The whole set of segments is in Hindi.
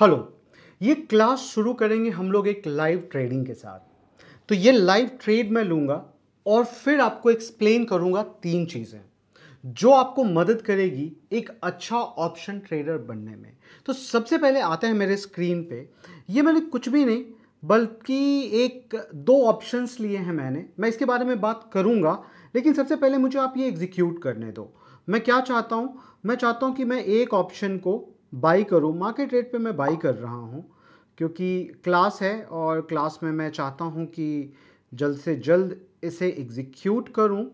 हेलो ये क्लास शुरू करेंगे हम लोग एक लाइव ट्रेडिंग के साथ तो ये लाइव ट्रेड मैं लूँगा और फिर आपको एक्सप्लेन करूँगा तीन चीज़ें जो आपको मदद करेगी एक अच्छा ऑप्शन ट्रेडर बनने में तो सबसे पहले आते हैं मेरे स्क्रीन पे ये मैंने कुछ भी नहीं बल्कि एक दो ऑप्शंस लिए हैं मैंने मैं इसके बारे में बात करूँगा लेकिन सबसे पहले मुझे आप ये एग्जीक्यूट करने दो मैं क्या चाहता हूँ मैं चाहता हूँ कि मैं एक ऑप्शन को बाई करूँ मार्केट रेट पे मैं बाई कर रहा हूँ क्योंकि क्लास है और क्लास में मैं चाहता हूँ कि जल्द से जल्द इसे एग्जीक्यूट करूँ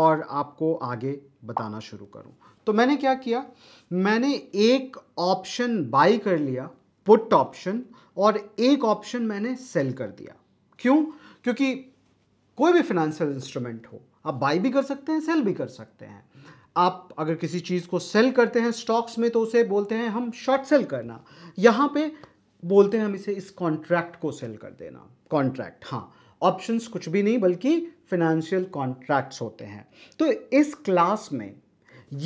और आपको आगे बताना शुरू करूँ तो मैंने क्या किया मैंने एक ऑप्शन बाई कर लिया पुट ऑप्शन और एक ऑप्शन मैंने सेल कर दिया क्यों क्योंकि कोई भी फिनेंशियल इंस्ट्रूमेंट हो आप बाई भी कर सकते हैं सेल भी कर सकते हैं आप अगर किसी चीज़ को सेल करते हैं स्टॉक्स में तो उसे बोलते हैं हम शॉर्ट सेल करना यहाँ पे बोलते हैं हम इसे इस कॉन्ट्रैक्ट को सेल कर देना कॉन्ट्रैक्ट हाँ ऑप्शंस कुछ भी नहीं बल्कि फिनेंशियल कॉन्ट्रैक्ट्स होते हैं तो इस क्लास में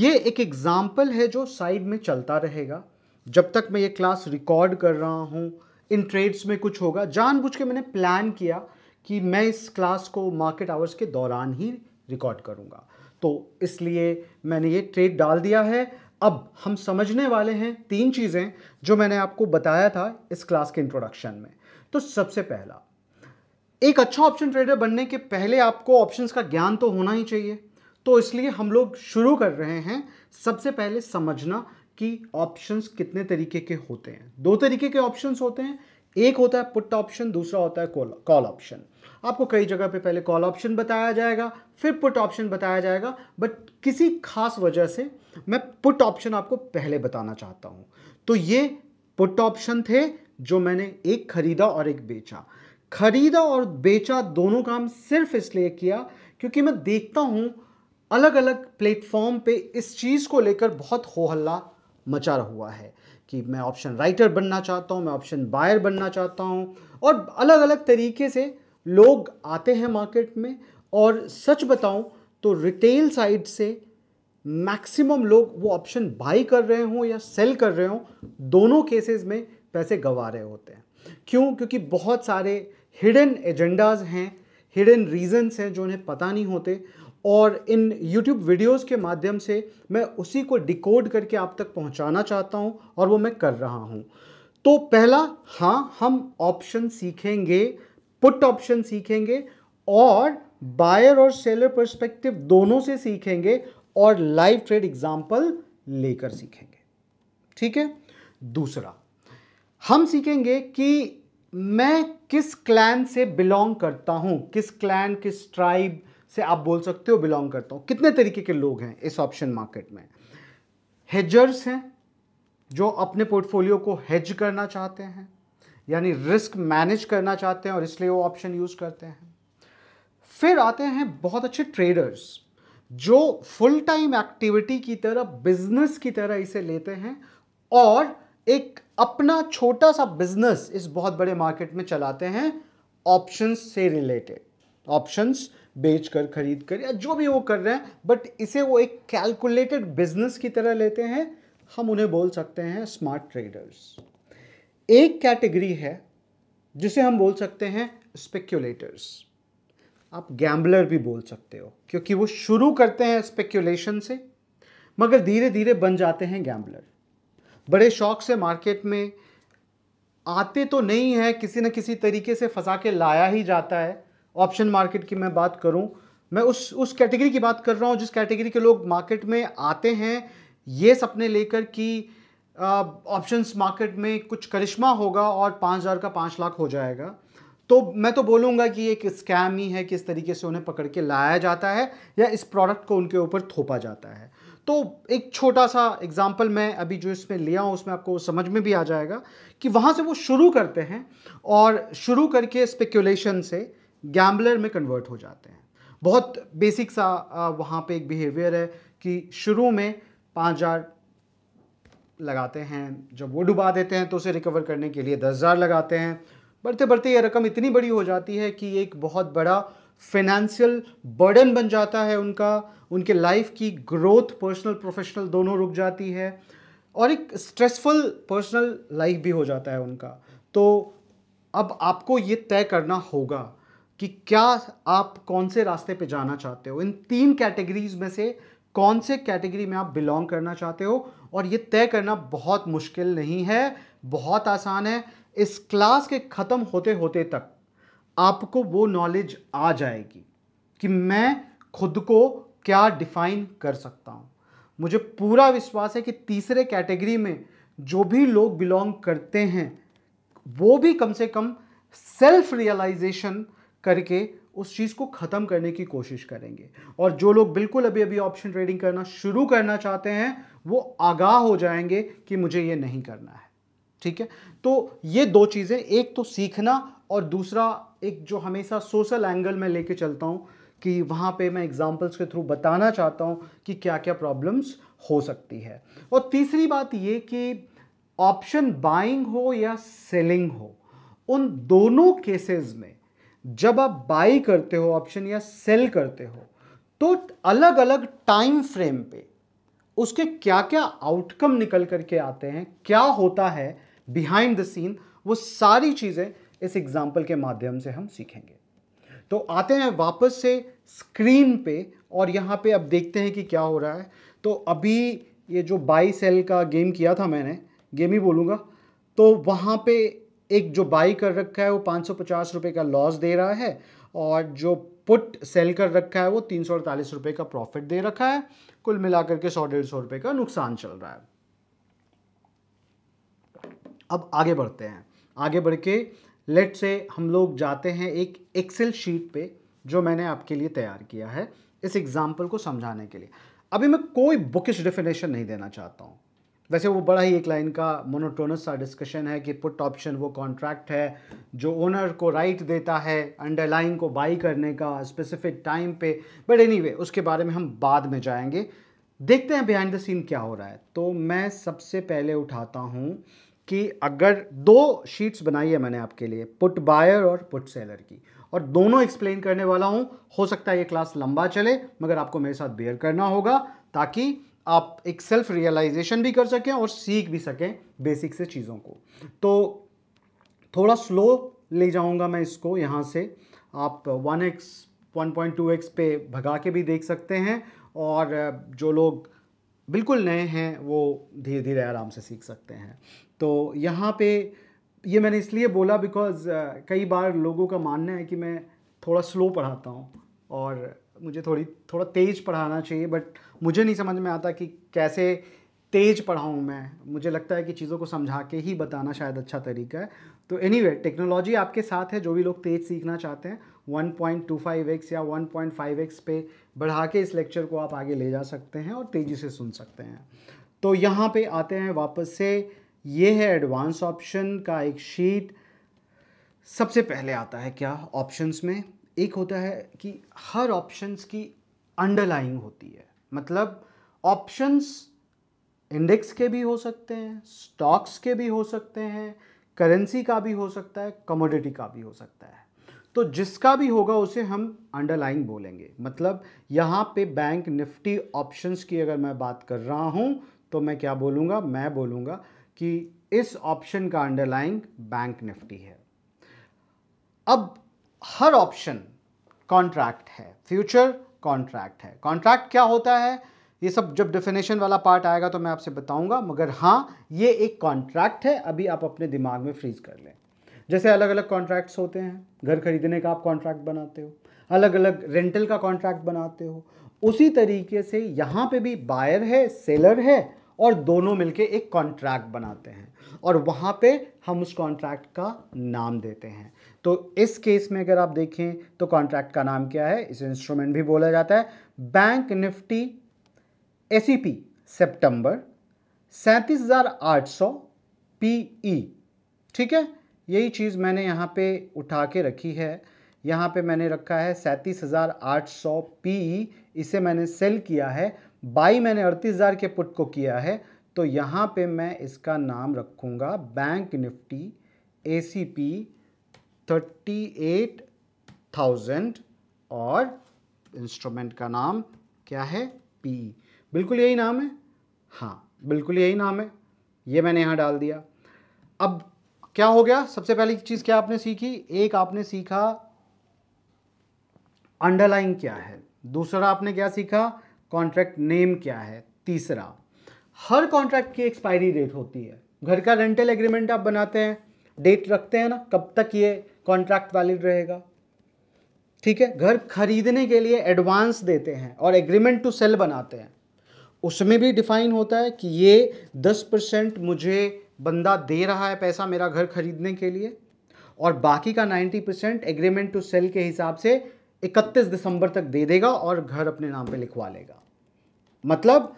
ये एक एग्ज़ाम्पल है जो साइड में चलता रहेगा जब तक मैं ये क्लास रिकॉर्ड कर रहा हूँ इन ट्रेड्स में कुछ होगा जानबूझ के मैंने प्लान किया कि मैं इस क्लास को मार्केट आवर्स के दौरान ही रिकॉर्ड करूँगा तो इसलिए मैंने ये ट्रेड डाल दिया है अब हम समझने वाले हैं तीन चीज़ें जो मैंने आपको बताया था इस क्लास के इंट्रोडक्शन में तो सबसे पहला एक अच्छा ऑप्शन ट्रेडर बनने के पहले आपको ऑप्शंस का ज्ञान तो होना ही चाहिए तो इसलिए हम लोग शुरू कर रहे हैं सबसे पहले समझना कि ऑप्शंस कितने तरीके के होते हैं दो तरीके के ऑप्शंस होते हैं एक होता है पुट ऑप्शन दूसरा होता है कॉल ऑप्शन आपको कई जगह पे पहले कॉल ऑप्शन बताया जाएगा फिर पुट ऑप्शन बताया जाएगा बट किसी खास वजह से मैं पुट ऑप्शन आपको पहले बताना चाहता हूँ तो ये पुट ऑप्शन थे जो मैंने एक खरीदा और एक बेचा खरीदा और बेचा दोनों काम सिर्फ इसलिए किया क्योंकि मैं देखता हूँ अलग अलग प्लेटफॉर्म पे इस चीज़ को लेकर बहुत हो हल्ला मचा हुआ है कि मैं ऑप्शन राइटर बनना चाहता हूँ मैं ऑप्शन बायर बनना चाहता हूँ और अलग अलग तरीके से लोग आते हैं मार्केट में और सच बताऊं तो रिटेल साइड से मैक्सिमम लोग वो ऑप्शन बाई कर रहे हों या सेल कर रहे हों दोनों केसेस में पैसे गंवा रहे होते हैं क्यों क्योंकि बहुत सारे हिडन एजेंडाज हैं हिडन रीजंस हैं जो उन्हें पता नहीं होते और इन यूट्यूब वीडियोस के माध्यम से मैं उसी को डिकोड करके आप तक पहुंचाना चाहता हूं और वो मैं कर रहा हूं तो पहला हाँ हम ऑप्शन सीखेंगे पुट ऑप्शन सीखेंगे और बायर और सेलर पर्सपेक्टिव दोनों से सीखेंगे और लाइव ट्रेड एग्जाम्पल लेकर सीखेंगे ठीक है दूसरा हम सीखेंगे कि मैं किस क्लैन से बिलोंग करता हूं किस क्लैन किस ट्राइब से आप बोल सकते हो बिलोंग करता हूं कितने तरीके के लोग हैं इस ऑप्शन मार्केट में हेजर्स हैं जो अपने पोर्टफोलियो को हेज करना चाहते हैं यानी रिस्क मैनेज करना चाहते हैं और इसलिए वो ऑप्शन यूज़ करते हैं फिर आते हैं बहुत अच्छे ट्रेडर्स जो फुल टाइम एक्टिविटी की तरह बिजनेस की तरह इसे लेते हैं और एक अपना छोटा सा बिजनेस इस बहुत बड़े मार्केट में चलाते हैं ऑप्शंस से रिलेटेड ऑप्शंस बेच कर खरीद कर या जो भी वो कर रहे हैं बट इसे वो एक कैलकुलेटेड बिजनेस की तरह लेते हैं हम उन्हें बोल सकते हैं स्मार्ट ट्रेडर्स एक कैटेगरी है जिसे हम बोल सकते हैं स्पेक्यूलेटर्स आप गैम्बलर भी बोल सकते हो क्योंकि वो शुरू करते हैं स्पेक्यूलेशन से मगर धीरे धीरे बन जाते हैं गैम्बलर बड़े शौक से मार्केट में आते तो नहीं है किसी न किसी तरीके से फंसा के लाया ही जाता है ऑप्शन मार्केट की मैं बात करूं मैं उस उस कैटेगरी की बात कर रहा हूं जिस कैटेगरी के लोग मार्केट में आते हैं ये सपने लेकर कि ऑप्शंस uh, मार्केट में कुछ करिश्मा होगा और पाँच हज़ार का पाँच लाख हो जाएगा तो मैं तो बोलूँगा कि एक स्कैम ही है किस तरीके से उन्हें पकड़ के लाया जाता है या इस प्रोडक्ट को उनके ऊपर थोपा जाता है तो एक छोटा सा एग्जाम्पल मैं अभी जो इसमें लिया हूँ उसमें आपको समझ में भी आ जाएगा कि वहाँ से वो शुरू करते हैं और शुरू करके स्पेक्यूलेशन से गैम्बलर में कन्वर्ट हो जाते हैं बहुत बेसिक सा वहाँ पे एक बिहेवियर है कि शुरू में पाँच हज़ार लगाते हैं जब वो डुबा देते हैं तो उसे रिकवर करने के लिए दस हज़ार लगाते हैं बढ़ते बढ़ते ये रकम इतनी बड़ी हो जाती है कि एक बहुत बड़ा फिनेंशियल बर्डन बन जाता है उनका उनके लाइफ की ग्रोथ पर्सनल प्रोफेशनल दोनों रुक जाती है और एक स्ट्रेसफुल पर्सनल लाइफ भी हो जाता है उनका तो अब आपको ये तय करना होगा कि क्या आप कौन से रास्ते पे जाना चाहते हो इन तीन कैटेगरीज में से कौन से कैटेगरी में आप बिलोंग करना चाहते हो और ये तय करना बहुत मुश्किल नहीं है बहुत आसान है इस क्लास के ख़त्म होते होते तक आपको वो नॉलेज आ जाएगी कि मैं खुद को क्या डिफाइन कर सकता हूँ मुझे पूरा विश्वास है कि तीसरे कैटेगरी में जो भी लोग बिलोंग करते हैं वो भी कम से कम सेल्फ रियलाइजेशन करके उस चीज़ को ख़त्म करने की कोशिश करेंगे और जो लोग बिल्कुल अभी अभी ऑप्शन ट्रेडिंग करना शुरू करना चाहते हैं वो आगाह हो जाएंगे कि मुझे ये नहीं करना है ठीक है तो ये दो चीज़ें एक तो सीखना और दूसरा एक जो हमेशा सोशल एंगल में लेके चलता हूँ कि वहाँ पे मैं एग्जाम्पल्स के थ्रू बताना चाहता हूँ कि क्या क्या प्रॉब्लम्स हो सकती है और तीसरी बात ये कि ऑप्शन बाइंग हो या सेलिंग हो उन दोनों केसेस में जब आप बाई करते हो ऑप्शन या सेल करते हो तो अलग अलग टाइम फ्रेम पे उसके क्या क्या आउटकम निकल करके आते हैं क्या होता है बिहाइंड द सीन वो सारी चीज़ें इस एग्जाम्पल के माध्यम से हम सीखेंगे तो आते हैं वापस से स्क्रीन पे और यहाँ पे अब देखते हैं कि क्या हो रहा है तो अभी ये जो बाई सेल का गेम किया था मैंने गेम ही बोलूँगा तो वहाँ पे एक जो बाई कर रखा है वो पाँच सौ पचास का लॉस दे रहा है और जो पुट सेल कर रखा है वो तीन सौ अड़तालीस का प्रॉफिट दे रखा है कुल मिलाकर के सौ डेढ़ सौ रुपये का नुकसान चल रहा है अब आगे बढ़ते हैं आगे बढ़ के लेट से हम लोग जाते हैं एक एक्सेल शीट पे जो मैंने आपके लिए तैयार किया है इस एग्ज़ाम्पल को समझाने के लिए अभी मैं कोई बुकिश डेफिनेशन नहीं देना चाहता हूँ वैसे वो बड़ा ही एक लाइन का मोनोटोनस सा डिस्कशन है कि पुट ऑप्शन वो कॉन्ट्रैक्ट है जो ओनर को राइट right देता है अंडरलाइन को बाई करने का स्पेसिफिक टाइम पे बट एनी anyway, उसके बारे में हम बाद में जाएंगे देखते हैं बिहाइंड द सीन क्या हो रहा है तो मैं सबसे पहले उठाता हूँ कि अगर दो शीट्स बनाई है मैंने आपके लिए पुट बायर और पुट सेलर की और दोनों एक्सप्लेन करने वाला हूँ हो सकता है ये क्लास लंबा चले मगर आपको मेरे साथ बेयर करना होगा ताकि आप एक सेल्फ रियलाइजेशन भी कर सकें और सीख भी सकें बेसिक से चीज़ों को तो थोड़ा स्लो ले जाऊंगा मैं इसको यहाँ से आप one X one point two X पे भगा के भी देख सकते हैं और जो लोग बिल्कुल नए हैं वो धीरे धीरे आराम से सीख सकते हैं तो यहाँ पे ये मैंने इसलिए बोला बिकॉज़ कई बार लोगों का मानना है कि मैं थोड़ा स्लो पढ़ाता हूँ और मुझे थोड़ी थोड़ा तेज़ पढ़ाना चाहिए बट मुझे नहीं समझ में आता कि कैसे तेज़ पढ़ाऊँ मैं मुझे लगता है कि चीज़ों को समझा के ही बताना शायद अच्छा तरीका है तो एनी anyway, टेक्नोलॉजी आपके साथ है जो भी लोग तेज़ सीखना चाहते हैं one point two five X या वन पॉइंट फाइव एक्स पे बढ़ा के इस लेक्चर को आप आगे ले जा सकते हैं और तेज़ी से सुन सकते हैं तो यहाँ पे आते हैं वापस से ये है एडवांस ऑप्शन का एक शीट सबसे पहले आता है क्या ऑप्शंस में एक होता है कि हर ऑप्शंस की अंडरलाइंग होती है मतलब ऑप्शंस इंडेक्स के भी हो सकते हैं स्टॉक्स के भी हो सकते हैं करेंसी का भी हो सकता है कमोडिटी का भी हो सकता है तो जिसका भी होगा उसे हम अंडरलाइंग बोलेंगे मतलब यहाँ पे बैंक निफ्टी ऑप्शंस की अगर मैं बात कर रहा हूँ तो मैं क्या बोलूँगा मैं बोलूँगा कि इस ऑप्शन का अंडरलाइंग बैंक निफ्टी है अब हर ऑप्शन कॉन्ट्रैक्ट है फ्यूचर कॉन्ट्रैक्ट है कॉन्ट्रैक्ट क्या होता है ये सब जब डेफिनेशन वाला पार्ट आएगा तो मैं आपसे बताऊंगा मगर हाँ ये एक कॉन्ट्रैक्ट है अभी आप अपने दिमाग में फ्रीज कर लें जैसे अलग अलग कॉन्ट्रैक्ट्स होते हैं घर खरीदने का आप कॉन्ट्रैक्ट बनाते हो अलग अलग रेंटल का कॉन्ट्रैक्ट बनाते हो उसी तरीके से यहाँ पे भी बायर है सेलर है और दोनों मिलके एक कॉन्ट्रैक्ट बनाते हैं और वहाँ पे हम उस कॉन्ट्रैक्ट का नाम देते हैं तो इस केस में अगर आप देखें तो कॉन्ट्रैक्ट का नाम क्या है इसे इंस्ट्रूमेंट भी बोला जाता है Bank Nifty A C P September सैंतीस हज़ार आठ सौ पी ई e। ठीक है यही चीज़ मैंने यहाँ पे उठा के रखी है यहाँ पे मैंने रखा है सैंतीस हज़ार आठ सौ पी ई e। इसे मैंने सेल किया है बाई मैंने अड़तीस हज़ार के पुट को किया है तो यहाँ पे मैं इसका नाम रखूँगा Bank Nifty A C P thirty eight thousand और इंस्ट्रूमेंट का नाम क्या है पी बिल्कुल यही नाम है हाँ बिल्कुल यही नाम है ये मैंने यहाँ डाल दिया अब क्या हो गया सबसे पहली चीज़ क्या आपने सीखी एक आपने सीखा अंडरलाइन क्या है दूसरा आपने क्या सीखा कॉन्ट्रैक्ट नेम क्या है तीसरा हर कॉन्ट्रैक्ट की एक्सपायरी डेट होती है घर का रेंटल एग्रीमेंट आप बनाते हैं डेट रखते हैं ना कब तक ये कॉन्ट्रैक्ट वैलिड रहेगा ठीक है घर खरीदने के लिए एडवांस देते हैं और एग्रीमेंट टू सेल बनाते हैं उसमें भी डिफाइन होता है कि ये दस परसेंट मुझे बंदा दे रहा है पैसा मेरा घर खरीदने के लिए और बाकी का ninety percent agreement to sell के हिसाब से इकतीस दिसंबर तक दे देगा और घर अपने नाम पे लिखवा लेगा मतलब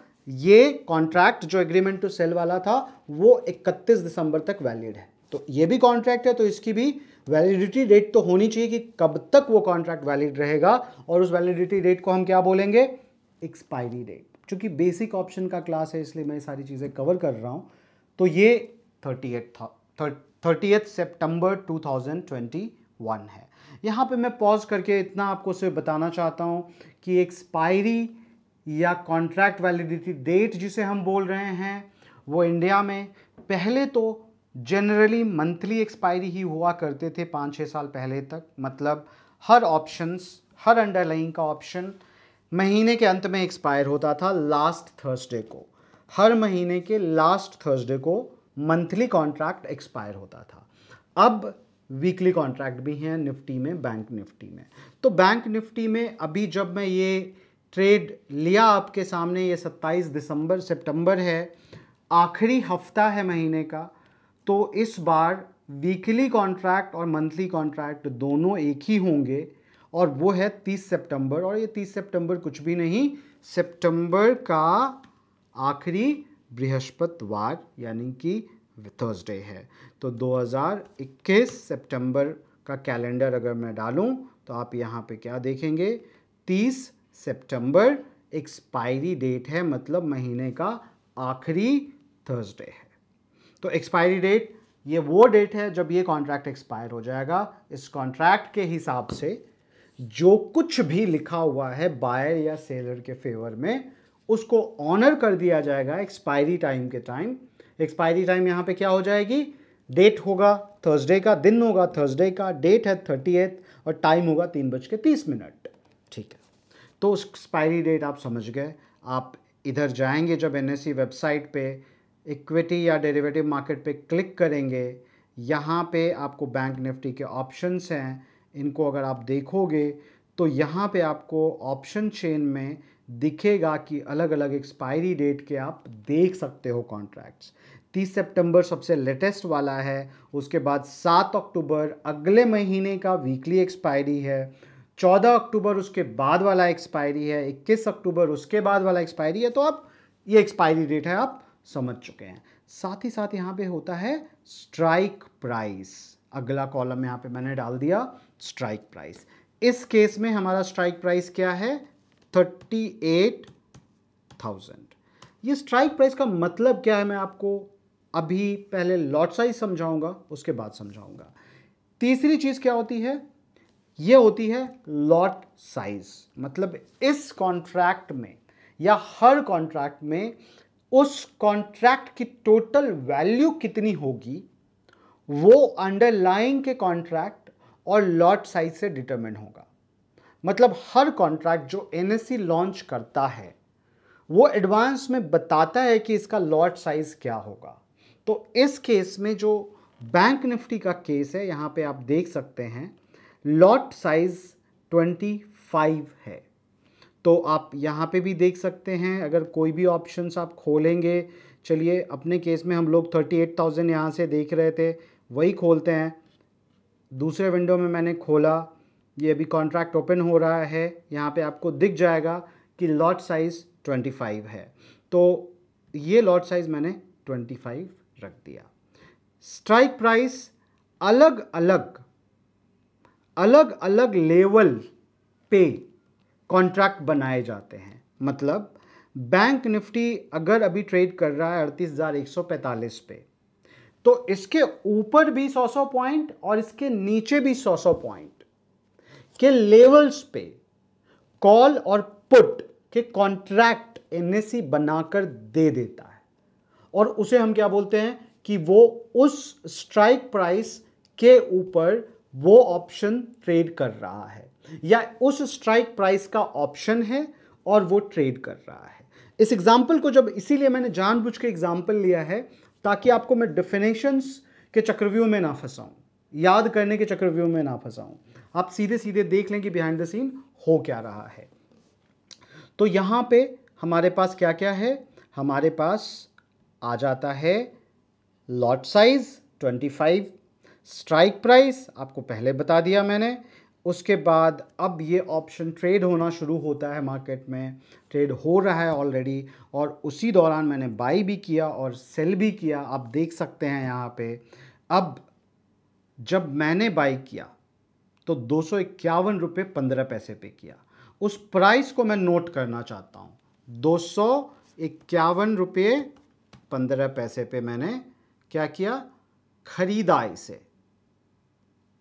ये कॉन्ट्रैक्ट जो एग्रीमेंट टू सेल वाला था वो 31 दिसंबर तक वैलिड है तो ये भी कॉन्ट्रैक्ट है तो इसकी भी वैलिडिटी डेट तो होनी चाहिए कि कब तक वो कॉन्ट्रैक्ट वैलिड रहेगा और उस वैलिडिटी डेट को हम क्या बोलेंगे एक्सपायरी डेट चूँकि बेसिक ऑप्शन का क्लास है इसलिए मैं सारी चीज़ें कवर कर रहा हूँ तो ये थर्टी था थर्टी एथ सेप्टेम्बर टू है यहाँ पे मैं पॉज करके इतना आपको सिर्फ बताना चाहता हूँ कि एक्सपायरी या कॉन्ट्रैक्ट वैलिडिटी डेट जिसे हम बोल रहे हैं वो इंडिया में पहले तो जनरली मंथली एक्सपायरी ही हुआ करते थे पाँच छः साल पहले तक मतलब हर ऑप्शंस हर अंडरलाइन का ऑप्शन महीने के अंत में एक्सपायर होता था लास्ट थर्सडे को हर महीने के लास्ट थर्सडे को मंथली कॉन्ट्रैक्ट एक्सपायर होता था अब वीकली कॉन्ट्रैक्ट भी हैं निफ्टी में बैंक निफ्टी में तो बैंक निफ्टी में अभी जब मैं ये ट्रेड लिया आपके सामने ये 27 दिसंबर सितंबर है आखिरी हफ्ता है महीने का तो इस बार वीकली कॉन्ट्रैक्ट और मंथली कॉन्ट्रैक्ट दोनों एक ही होंगे और वो है 30 सितंबर और ये 30 सितंबर कुछ भी नहीं सितंबर का आखिरी बृहस्पतिवार यानी कि थर्सडे है तो 2021 सितंबर का कैलेंडर अगर मैं डालूं तो आप यहाँ पे क्या देखेंगे तीस सितंबर एक्सपायरी डेट है मतलब महीने का आखिरी थर्सडे है तो एक्सपायरी डेट ये वो डेट है जब ये कॉन्ट्रैक्ट एक्सपायर हो जाएगा इस कॉन्ट्रैक्ट के हिसाब से जो कुछ भी लिखा हुआ है बायर या सेलर के फेवर में उसको ऑनर कर दिया जाएगा एक्सपायरी टाइम के टाइम एक्सपायरी टाइम यहाँ पे क्या हो जाएगी डेट होगा थर्सडे का दिन होगा थर्सडे का डेट है थर्टी और टाइम होगा तीन बज के तीस मिनट ठीक है तो उस एक्सपायरी डेट आप समझ गए आप इधर जाएंगे जब एन वेबसाइट e पे इक्विटी या डेरिवेटिव मार्केट पे क्लिक करेंगे यहाँ पे आपको बैंक निफ्टी के ऑप्शंस हैं इनको अगर आप देखोगे तो यहाँ पे आपको ऑप्शन चेन में दिखेगा कि अलग अलग एक्सपायरी डेट के आप देख सकते हो कॉन्ट्रैक्ट्स 30 सितंबर सबसे लेटेस्ट वाला है उसके बाद 7 अक्टूबर अगले महीने का वीकली एक्सपायरी है चौदह अक्टूबर उसके बाद वाला एक्सपायरी है इक्कीस अक्टूबर उसके बाद वाला एक्सपायरी है तो आप ये एक्सपायरी डेट है आप समझ चुके हैं साथ ही साथ यहाँ पे होता है स्ट्राइक प्राइस अगला कॉलम यहाँ पे मैंने डाल दिया स्ट्राइक प्राइस इस केस में हमारा स्ट्राइक प्राइस क्या है थर्टी एट थाउजेंड ये स्ट्राइक प्राइस का मतलब क्या है मैं आपको अभी पहले लॉट साइज समझाऊंगा उसके बाद समझाऊंगा तीसरी चीज़ क्या होती है ये होती है लॉट साइज मतलब इस कॉन्ट्रैक्ट में या हर कॉन्ट्रैक्ट में उस कॉन्ट्रैक्ट की टोटल वैल्यू कितनी होगी वो अंडरलाइंग के कॉन्ट्रैक्ट और लॉट साइज से डिटरमिन होगा मतलब हर कॉन्ट्रैक्ट जो एन लॉन्च करता है वो एडवांस में बताता है कि इसका लॉट साइज़ क्या होगा तो इस केस में जो बैंक निफ्टी का केस है यहाँ पे आप देख सकते हैं लॉट साइज 25 है तो आप यहाँ पे भी देख सकते हैं अगर कोई भी ऑप्शंस आप खोलेंगे चलिए अपने केस में हम लोग 38,000 यहाँ से देख रहे थे वही खोलते हैं दूसरे विंडो में मैंने खोला ये अभी कॉन्ट्रैक्ट ओपन हो रहा है यहाँ पे आपको दिख जाएगा कि लॉट साइज़ 25 है तो ये लॉट साइज़ मैंने 25 रख दिया स्ट्राइक प्राइस अलग अलग अलग अलग लेवल पे कॉन्ट्रैक्ट बनाए जाते हैं मतलब बैंक निफ्टी अगर अभी ट्रेड कर रहा है अड़तीस हज़ार एक सौ पैंतालीस पे तो इसके ऊपर भी सौ सौ पॉइंट और इसके नीचे भी सौ सौ पॉइंट के लेवल्स पे कॉल और पुट के कॉन्ट्रैक्ट एन बनाकर दे देता है और उसे हम क्या बोलते हैं कि वो उस स्ट्राइक प्राइस के ऊपर वो ऑप्शन ट्रेड कर रहा है या उस स्ट्राइक प्राइस का ऑप्शन है और वो ट्रेड कर रहा है इस एग्जाम्पल को जब इसीलिए मैंने जानबूझ के एग्जाम्पल लिया है ताकि आपको मैं डिफिनेशंस के चक्रव्यूह में ना फंसाऊं याद करने के चक्रव्यूह में ना फंसाऊं आप सीधे सीधे देख लें कि बिहाइंड द सीन हो क्या रहा है तो यहाँ पे हमारे पास क्या क्या है हमारे पास आ जाता है lot size five strike price आपको पहले बता दिया मैंने उसके बाद अब ये ऑप्शन ट्रेड होना शुरू होता है मार्केट में ट्रेड हो रहा है ऑलरेडी और उसी दौरान मैंने बाई भी किया और सेल भी किया आप देख सकते हैं यहाँ पे अब जब मैंने बाई किया तो दो सौ इक्यावन रुपये पंद्रह पैसे पे किया उस प्राइस को मैं नोट करना चाहता हूँ दो सौ इक्यावन रुपये पंद्रह पैसे पे मैंने क्या किया ख़रीदा इसे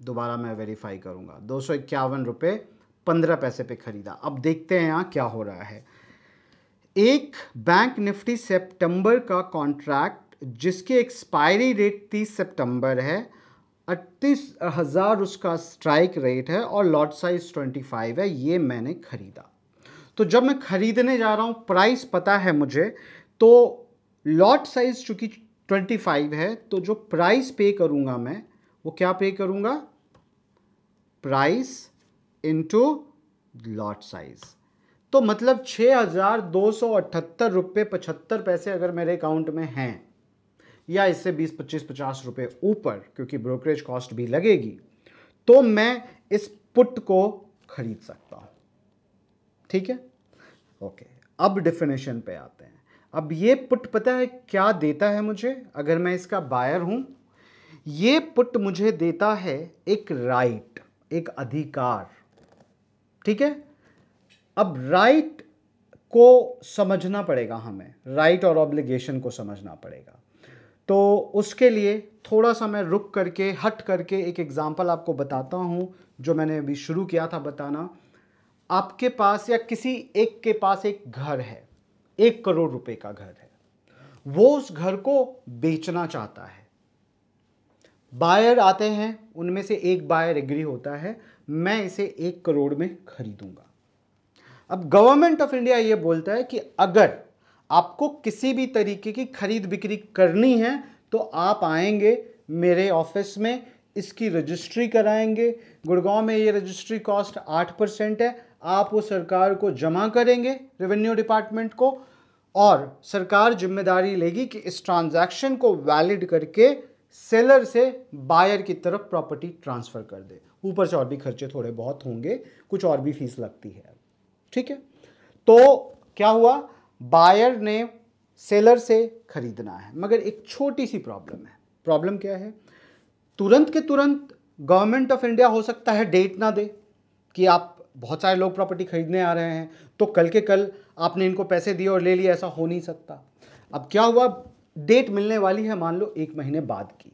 दोबारा मैं वेरीफाई करूंगा दो सौ इक्यावन रुपये पंद्रह पैसे पे ख़रीदा अब देखते हैं यहाँ क्या हो रहा है एक बैंक निफ्टी सितंबर का कॉन्ट्रैक्ट जिसकी एक्सपायरी रेट तीस सितंबर है अट्तीस हज़ार उसका स्ट्राइक रेट है और लॉट साइज ट्वेंटी फाइव है ये मैंने ख़रीदा तो जब मैं ख़रीदने जा रहा हूँ प्राइस पता है मुझे तो लॉट साइज़ चूँकि ट्वेंटी फाइव है तो जो प्राइस पे करूँगा मैं वो क्या पे करूंगा प्राइस इनटू लॉट साइज तो मतलब छः हज़ार दो सौ अठहत्तर रुपये पचहत्तर पैसे अगर मेरे अकाउंट में हैं या इससे बीस पच्चीस पचास रुपये ऊपर क्योंकि ब्रोकरेज कॉस्ट भी लगेगी तो मैं इस पुट को खरीद सकता हूँ ठीक है ओके अब डेफिनेशन पे आते हैं अब ये पुट पता है क्या देता है मुझे अगर मैं इसका बायर हूँ ये पुट मुझे देता है एक राइट एक अधिकार ठीक है अब राइट को समझना पड़ेगा हमें राइट और ऑब्लिगेशन को समझना पड़ेगा तो उसके लिए थोड़ा सा मैं रुक करके हट करके एक एग्ज़ाम्पल आपको बताता हूँ जो मैंने अभी शुरू किया था बताना आपके पास या किसी एक के पास एक घर है एक करोड़ रुपए का घर है वो उस घर को बेचना चाहता है बायर आते हैं उनमें से एक बायर एग्री होता है मैं इसे एक करोड़ में खरीदूंगा अब गवर्नमेंट ऑफ इंडिया ये बोलता है कि अगर आपको किसी भी तरीके की खरीद बिक्री करनी है तो आप आएंगे मेरे ऑफिस में इसकी रजिस्ट्री कराएंगे गुड़गांव में ये रजिस्ट्री कॉस्ट आठ परसेंट है आप वो सरकार को जमा करेंगे रेवेन्यू डिपार्टमेंट को और सरकार जिम्मेदारी लेगी कि इस ट्रांजैक्शन को वैलिड करके सेलर से बायर की तरफ प्रॉपर्टी ट्रांसफ़र कर दे ऊपर से और भी खर्चे थोड़े बहुत होंगे कुछ और भी फीस लगती है ठीक है तो क्या हुआ बायर ने सेलर से खरीदना है मगर एक छोटी सी प्रॉब्लम है प्रॉब्लम क्या है तुरंत के तुरंत गवर्नमेंट ऑफ इंडिया हो सकता है डेट ना दे कि आप बहुत सारे लोग प्रॉपर्टी खरीदने आ रहे हैं तो कल के कल आपने इनको पैसे दिए और ले लिए ऐसा हो नहीं सकता अब क्या हुआ डेट मिलने वाली है मान लो एक महीने बाद की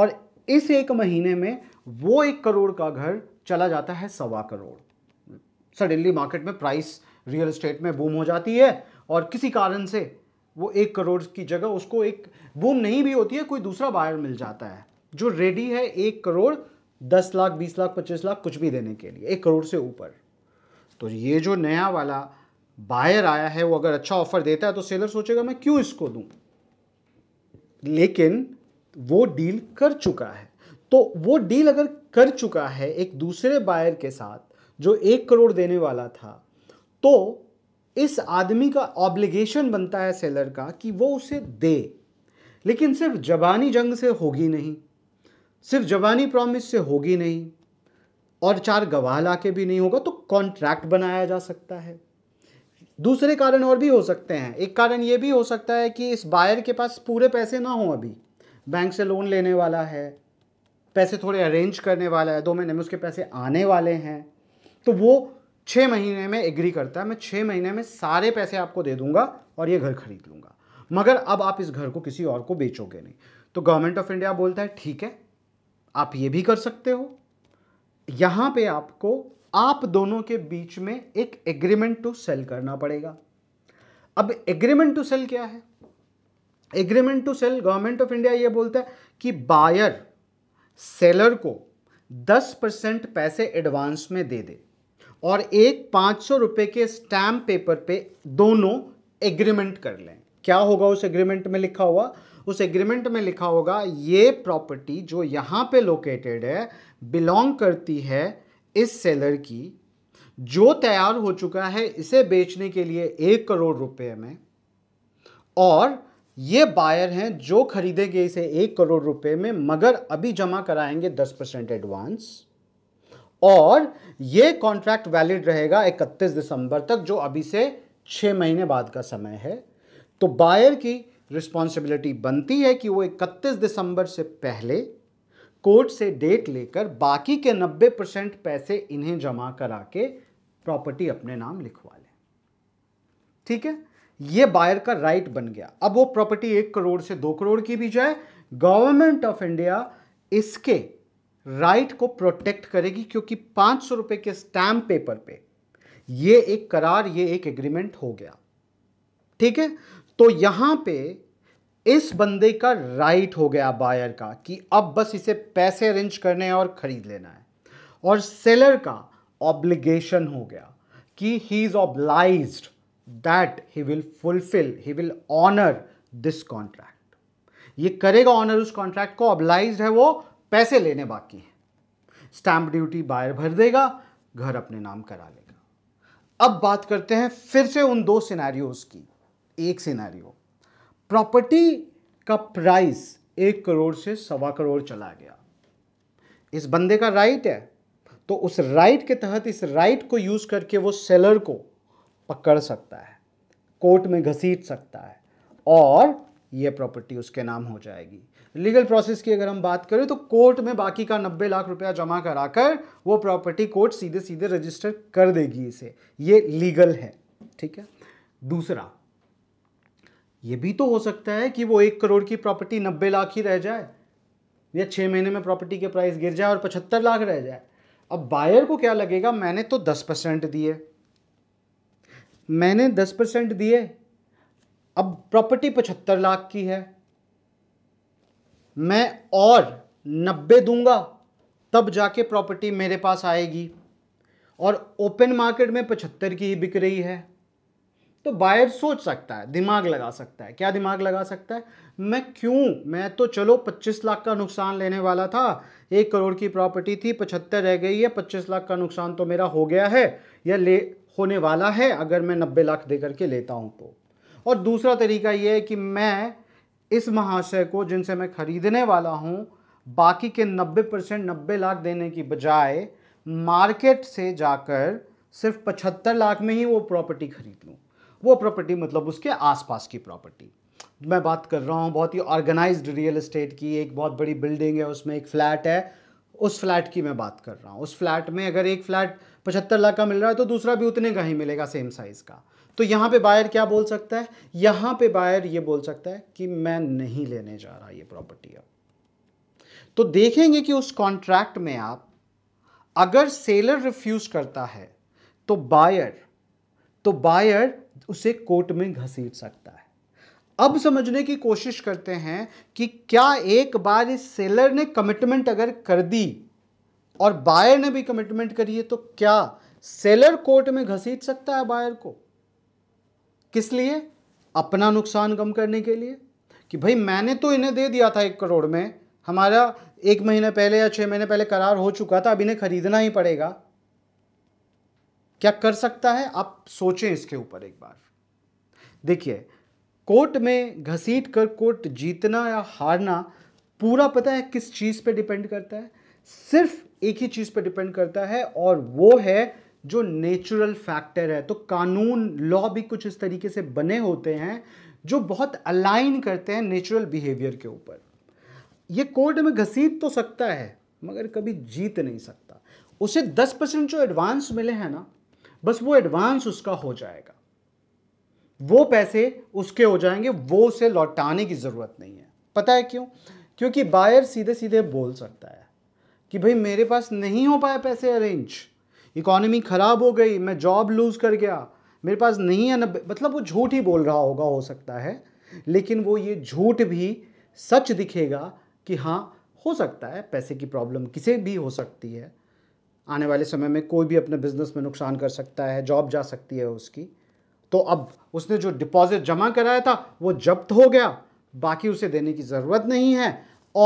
और इस एक महीने में वो एक करोड़ का घर चला जाता है सवा करोड़ सडनली मार्केट में प्राइस रियल इस्टेट में बूम हो जाती है और किसी कारण से वो एक करोड़ की जगह उसको एक बूम नहीं भी होती है कोई दूसरा बायर मिल जाता है जो रेडी है एक करोड़ दस लाख बीस लाख पच्चीस लाख कुछ भी देने के लिए एक करोड़ से ऊपर तो ये जो नया वाला बायर आया है वो अगर अच्छा ऑफर देता है तो सेलर सोचेगा मैं क्यों इसको दूँ लेकिन वो डील कर चुका है तो वो डील अगर कर चुका है एक दूसरे बायर के साथ जो एक करोड़ देने वाला था तो इस आदमी का ऑब्लिगेशन बनता है सेलर का कि वो उसे दे लेकिन सिर्फ जबानी जंग से होगी नहीं सिर्फ जबानी प्रॉमिस से होगी नहीं और चार गवाह ला के भी नहीं होगा तो कॉन्ट्रैक्ट बनाया जा सकता है दूसरे कारण और भी हो सकते हैं एक कारण ये भी हो सकता है कि इस बायर के पास पूरे पैसे ना हों अभी बैंक से लोन लेने वाला है पैसे थोड़े अरेंज करने वाला है दो महीने में उसके पैसे आने वाले हैं तो वो छः महीने में एग्री करता है मैं छः महीने में सारे पैसे आपको दे दूंगा और ये घर खरीद लूँगा मगर अब आप इस घर को किसी और को बेचोगे नहीं तो गवर्नमेंट ऑफ इंडिया बोलता है ठीक है आप ये भी कर सकते हो यहाँ पे आपको आप दोनों के बीच में एक एग्रीमेंट टू सेल करना पड़ेगा अब एग्रीमेंट टू सेल क्या है agreement to sell government of India ये बोलता है कि बायर सेलर को 10 परसेंट पैसे एडवांस में दे दे और एक पाँच सौ के स्टैम्प पेपर पे दोनों एग्रीमेंट कर लें क्या होगा उस एग्रीमेंट में लिखा हुआ उस एग्रीमेंट में लिखा होगा ये प्रॉपर्टी जो यहाँ पे लोकेटेड है बिलोंग करती है इस सेलर की जो तैयार हो चुका है इसे बेचने के लिए एक करोड़ रुपए में और ये बायर हैं जो खरीदेंगे इसे एक करोड़ रुपए में मगर अभी जमा कराएंगे दस परसेंट एडवांस और ये कॉन्ट्रैक्ट वैलिड रहेगा इकतीस दिसंबर तक जो अभी से छः महीने बाद का समय है तो बायर की रिस्पॉन्सिबिलिटी बनती है कि वो इकतीस दिसंबर से पहले कोर्ट से डेट लेकर बाकी के 90 परसेंट पैसे इन्हें जमा करा के प्रॉपर्टी अपने नाम लिखवा लें ठीक है ये बायर का राइट बन गया अब वो प्रॉपर्टी एक करोड़ से दो करोड़ की भी जाए गवर्नमेंट ऑफ इंडिया इसके राइट को प्रोटेक्ट करेगी क्योंकि पांच सौ के स्टैम्प पेपर पे ये एक करार ये एक एग्रीमेंट हो गया ठीक है तो यहां पे इस बंदे का राइट हो गया बायर का कि अब बस इसे पैसे अरेंज करने हैं और ख़रीद लेना है और सेलर का ऑब्लिगेशन हो गया कि he is oblige that he will fulfil he will honour this contract ये करेगा ऑनर उस कॉन्ट्रैक्ट को ऑब्लाइज है वो पैसे लेने बाकी हैं स्टैंप ड्यूटी बायर भर देगा घर अपने नाम करा लेगा अब बात करते हैं फिर से उन दो सिनारियोज की एक सिनारियो प्रॉपर्टी का प्राइस एक करोड़ से सवा करोड़ चला गया इस बंदे का राइट है तो उस राइट के तहत इस राइट को यूज़ करके वो सेलर को पकड़ सकता है कोर्ट में घसीट सकता है और ये प्रॉपर्टी उसके नाम हो जाएगी लीगल प्रोसेस की अगर हम बात करें तो कोर्ट में बाकी का नब्बे लाख रुपया जमा कराकर वो प्रॉपर्टी कोर्ट सीधे सीधे रजिस्टर कर देगी इसे ये लीगल है ठीक है दूसरा ये भी तो हो सकता है कि वो एक करोड़ की प्रॉपर्टी नब्बे लाख ही रह जाए या छः महीने में प्रॉपर्टी के प्राइस गिर जाए और पचहत्तर लाख रह जाए अब बायर को क्या लगेगा मैंने तो दस परसेंट दिए मैंने दस परसेंट दिए अब प्रॉपर्टी पचहत्तर लाख की है मैं और नब्बे दूंगा तब जाके प्रॉपर्टी मेरे पास आएगी और ओपन मार्केट में पचहत्तर की ही बिक रही है तो बायर सोच सकता है दिमाग लगा सकता है क्या दिमाग लगा सकता है मैं क्यों मैं तो चलो 25 लाख का नुकसान लेने वाला था एक करोड़ की प्रॉपर्टी थी पचहत्तर रह गई है पच्चीस लाख का नुकसान तो मेरा हो गया है या ले होने वाला है अगर मैं नब्बे लाख दे करके लेता हूँ तो और दूसरा तरीका ये है कि मैं इस महाशय को जिनसे मैं खरीदने वाला हूँ बाकी के 90 परसेंट नब्बे लाख देने की बजाय मार्केट से जाकर सिर्फ 75 लाख में ही वो प्रॉपर्टी खरीद लूँ वो प्रॉपर्टी मतलब उसके आसपास की प्रॉपर्टी मैं बात कर रहा हूँ बहुत ही ऑर्गेनाइज्ड रियल एस्टेट की एक बहुत बड़ी बिल्डिंग है उसमें एक फ्लैट है उस फ्लैट की मैं बात कर रहा हूँ उस फ्लैट में अगर एक फ्लैट पचहत्तर लाख का मिल रहा है तो दूसरा भी उतने का ही मिलेगा सेम साइज़ का तो यहाँ पे बायर क्या बोल सकता है यहाँ पे बायर ये बोल सकता है कि मैं नहीं लेने जा रहा ये प्रॉपर्टी अब तो देखेंगे कि उस कॉन्ट्रैक्ट में आप अगर सेलर रिफ्यूज़ करता है तो बायर तो बायर उसे कोर्ट में घसीट सकता है अब समझने की कोशिश करते हैं कि क्या एक बार इस सेलर ने कमिटमेंट अगर कर दी और बायर ने भी कमिटमेंट करी है तो क्या सेलर कोर्ट में घसीट सकता है बायर को किस लिए अपना नुकसान कम करने के लिए कि भाई मैंने तो इन्हें दे दिया था एक करोड़ में हमारा एक महीने पहले या छह महीने पहले करार हो चुका था अब इन्हें खरीदना ही पड़ेगा क्या कर सकता है आप सोचें इसके ऊपर एक बार देखिए कोर्ट में घसीट कर कोर्ट जीतना या हारना पूरा पता है किस चीज़ पे डिपेंड करता है सिर्फ एक ही चीज़ पे डिपेंड करता है और वो है जो नेचुरल फैक्टर है तो कानून लॉ भी कुछ इस तरीके से बने होते हैं जो बहुत अलाइन करते हैं नेचुरल बिहेवियर के ऊपर ये कोर्ट में घसीट तो सकता है मगर कभी जीत नहीं सकता उसे 10 परसेंट जो एडवांस मिले हैं ना बस वो एडवांस उसका हो जाएगा वो पैसे उसके हो जाएंगे वो उसे लौटाने की ज़रूरत नहीं है पता है क्यों क्योंकि बायर सीधे सीधे बोल सकता है कि भाई मेरे पास नहीं हो पाया पैसे अरेंज इकोनॉमी ख़राब हो गई मैं जॉब लूज़ कर गया मेरे पास नहीं है नब्बे मतलब वो झूठ ही बोल रहा होगा हो सकता है लेकिन वो ये झूठ भी सच दिखेगा कि हाँ हो सकता है पैसे की प्रॉब्लम किसे भी हो सकती है आने वाले समय में कोई भी अपने बिजनेस में नुकसान कर सकता है जॉब जा सकती है उसकी तो अब उसने जो डिपॉजिट जमा कराया था वो जब्त हो गया बाकी उसे देने की ज़रूरत नहीं है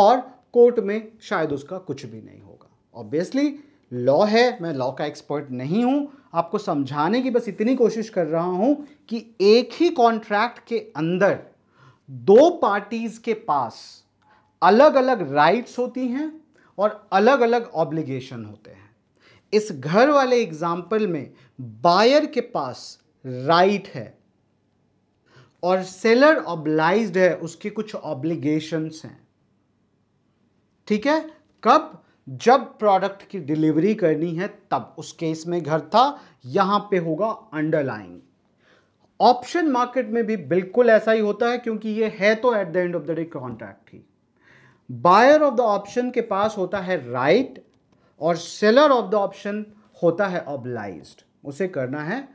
और कोर्ट में शायद उसका कुछ भी नहीं होगा ऑब्वियसली लॉ है मैं लॉ का एक्सपर्ट नहीं हूँ आपको समझाने की बस इतनी कोशिश कर रहा हूँ कि एक ही कॉन्ट्रैक्ट के अंदर दो पार्टीज़ के पास अलग अलग राइट्स होती हैं और अलग अलग ऑब्लिगेशन होते हैं इस घर वाले एग्जाम्पल में बायर के पास राइट right है और सेलर ऑब्लाइज है उसके कुछ ऑब्लिगेशंस हैं ठीक है कब जब प्रोडक्ट की डिलीवरी करनी है तब उस केस में घर था यहां पे होगा अंडरलाइंग ऑप्शन मार्केट में भी बिल्कुल ऐसा ही होता है क्योंकि ये है तो at the end of the day contract ही बायर ऑफ द ऑप्शन के पास होता है राइट right, और सेलर ऑफ द ऑप्शन होता है ऑब्लाइज उसे करना है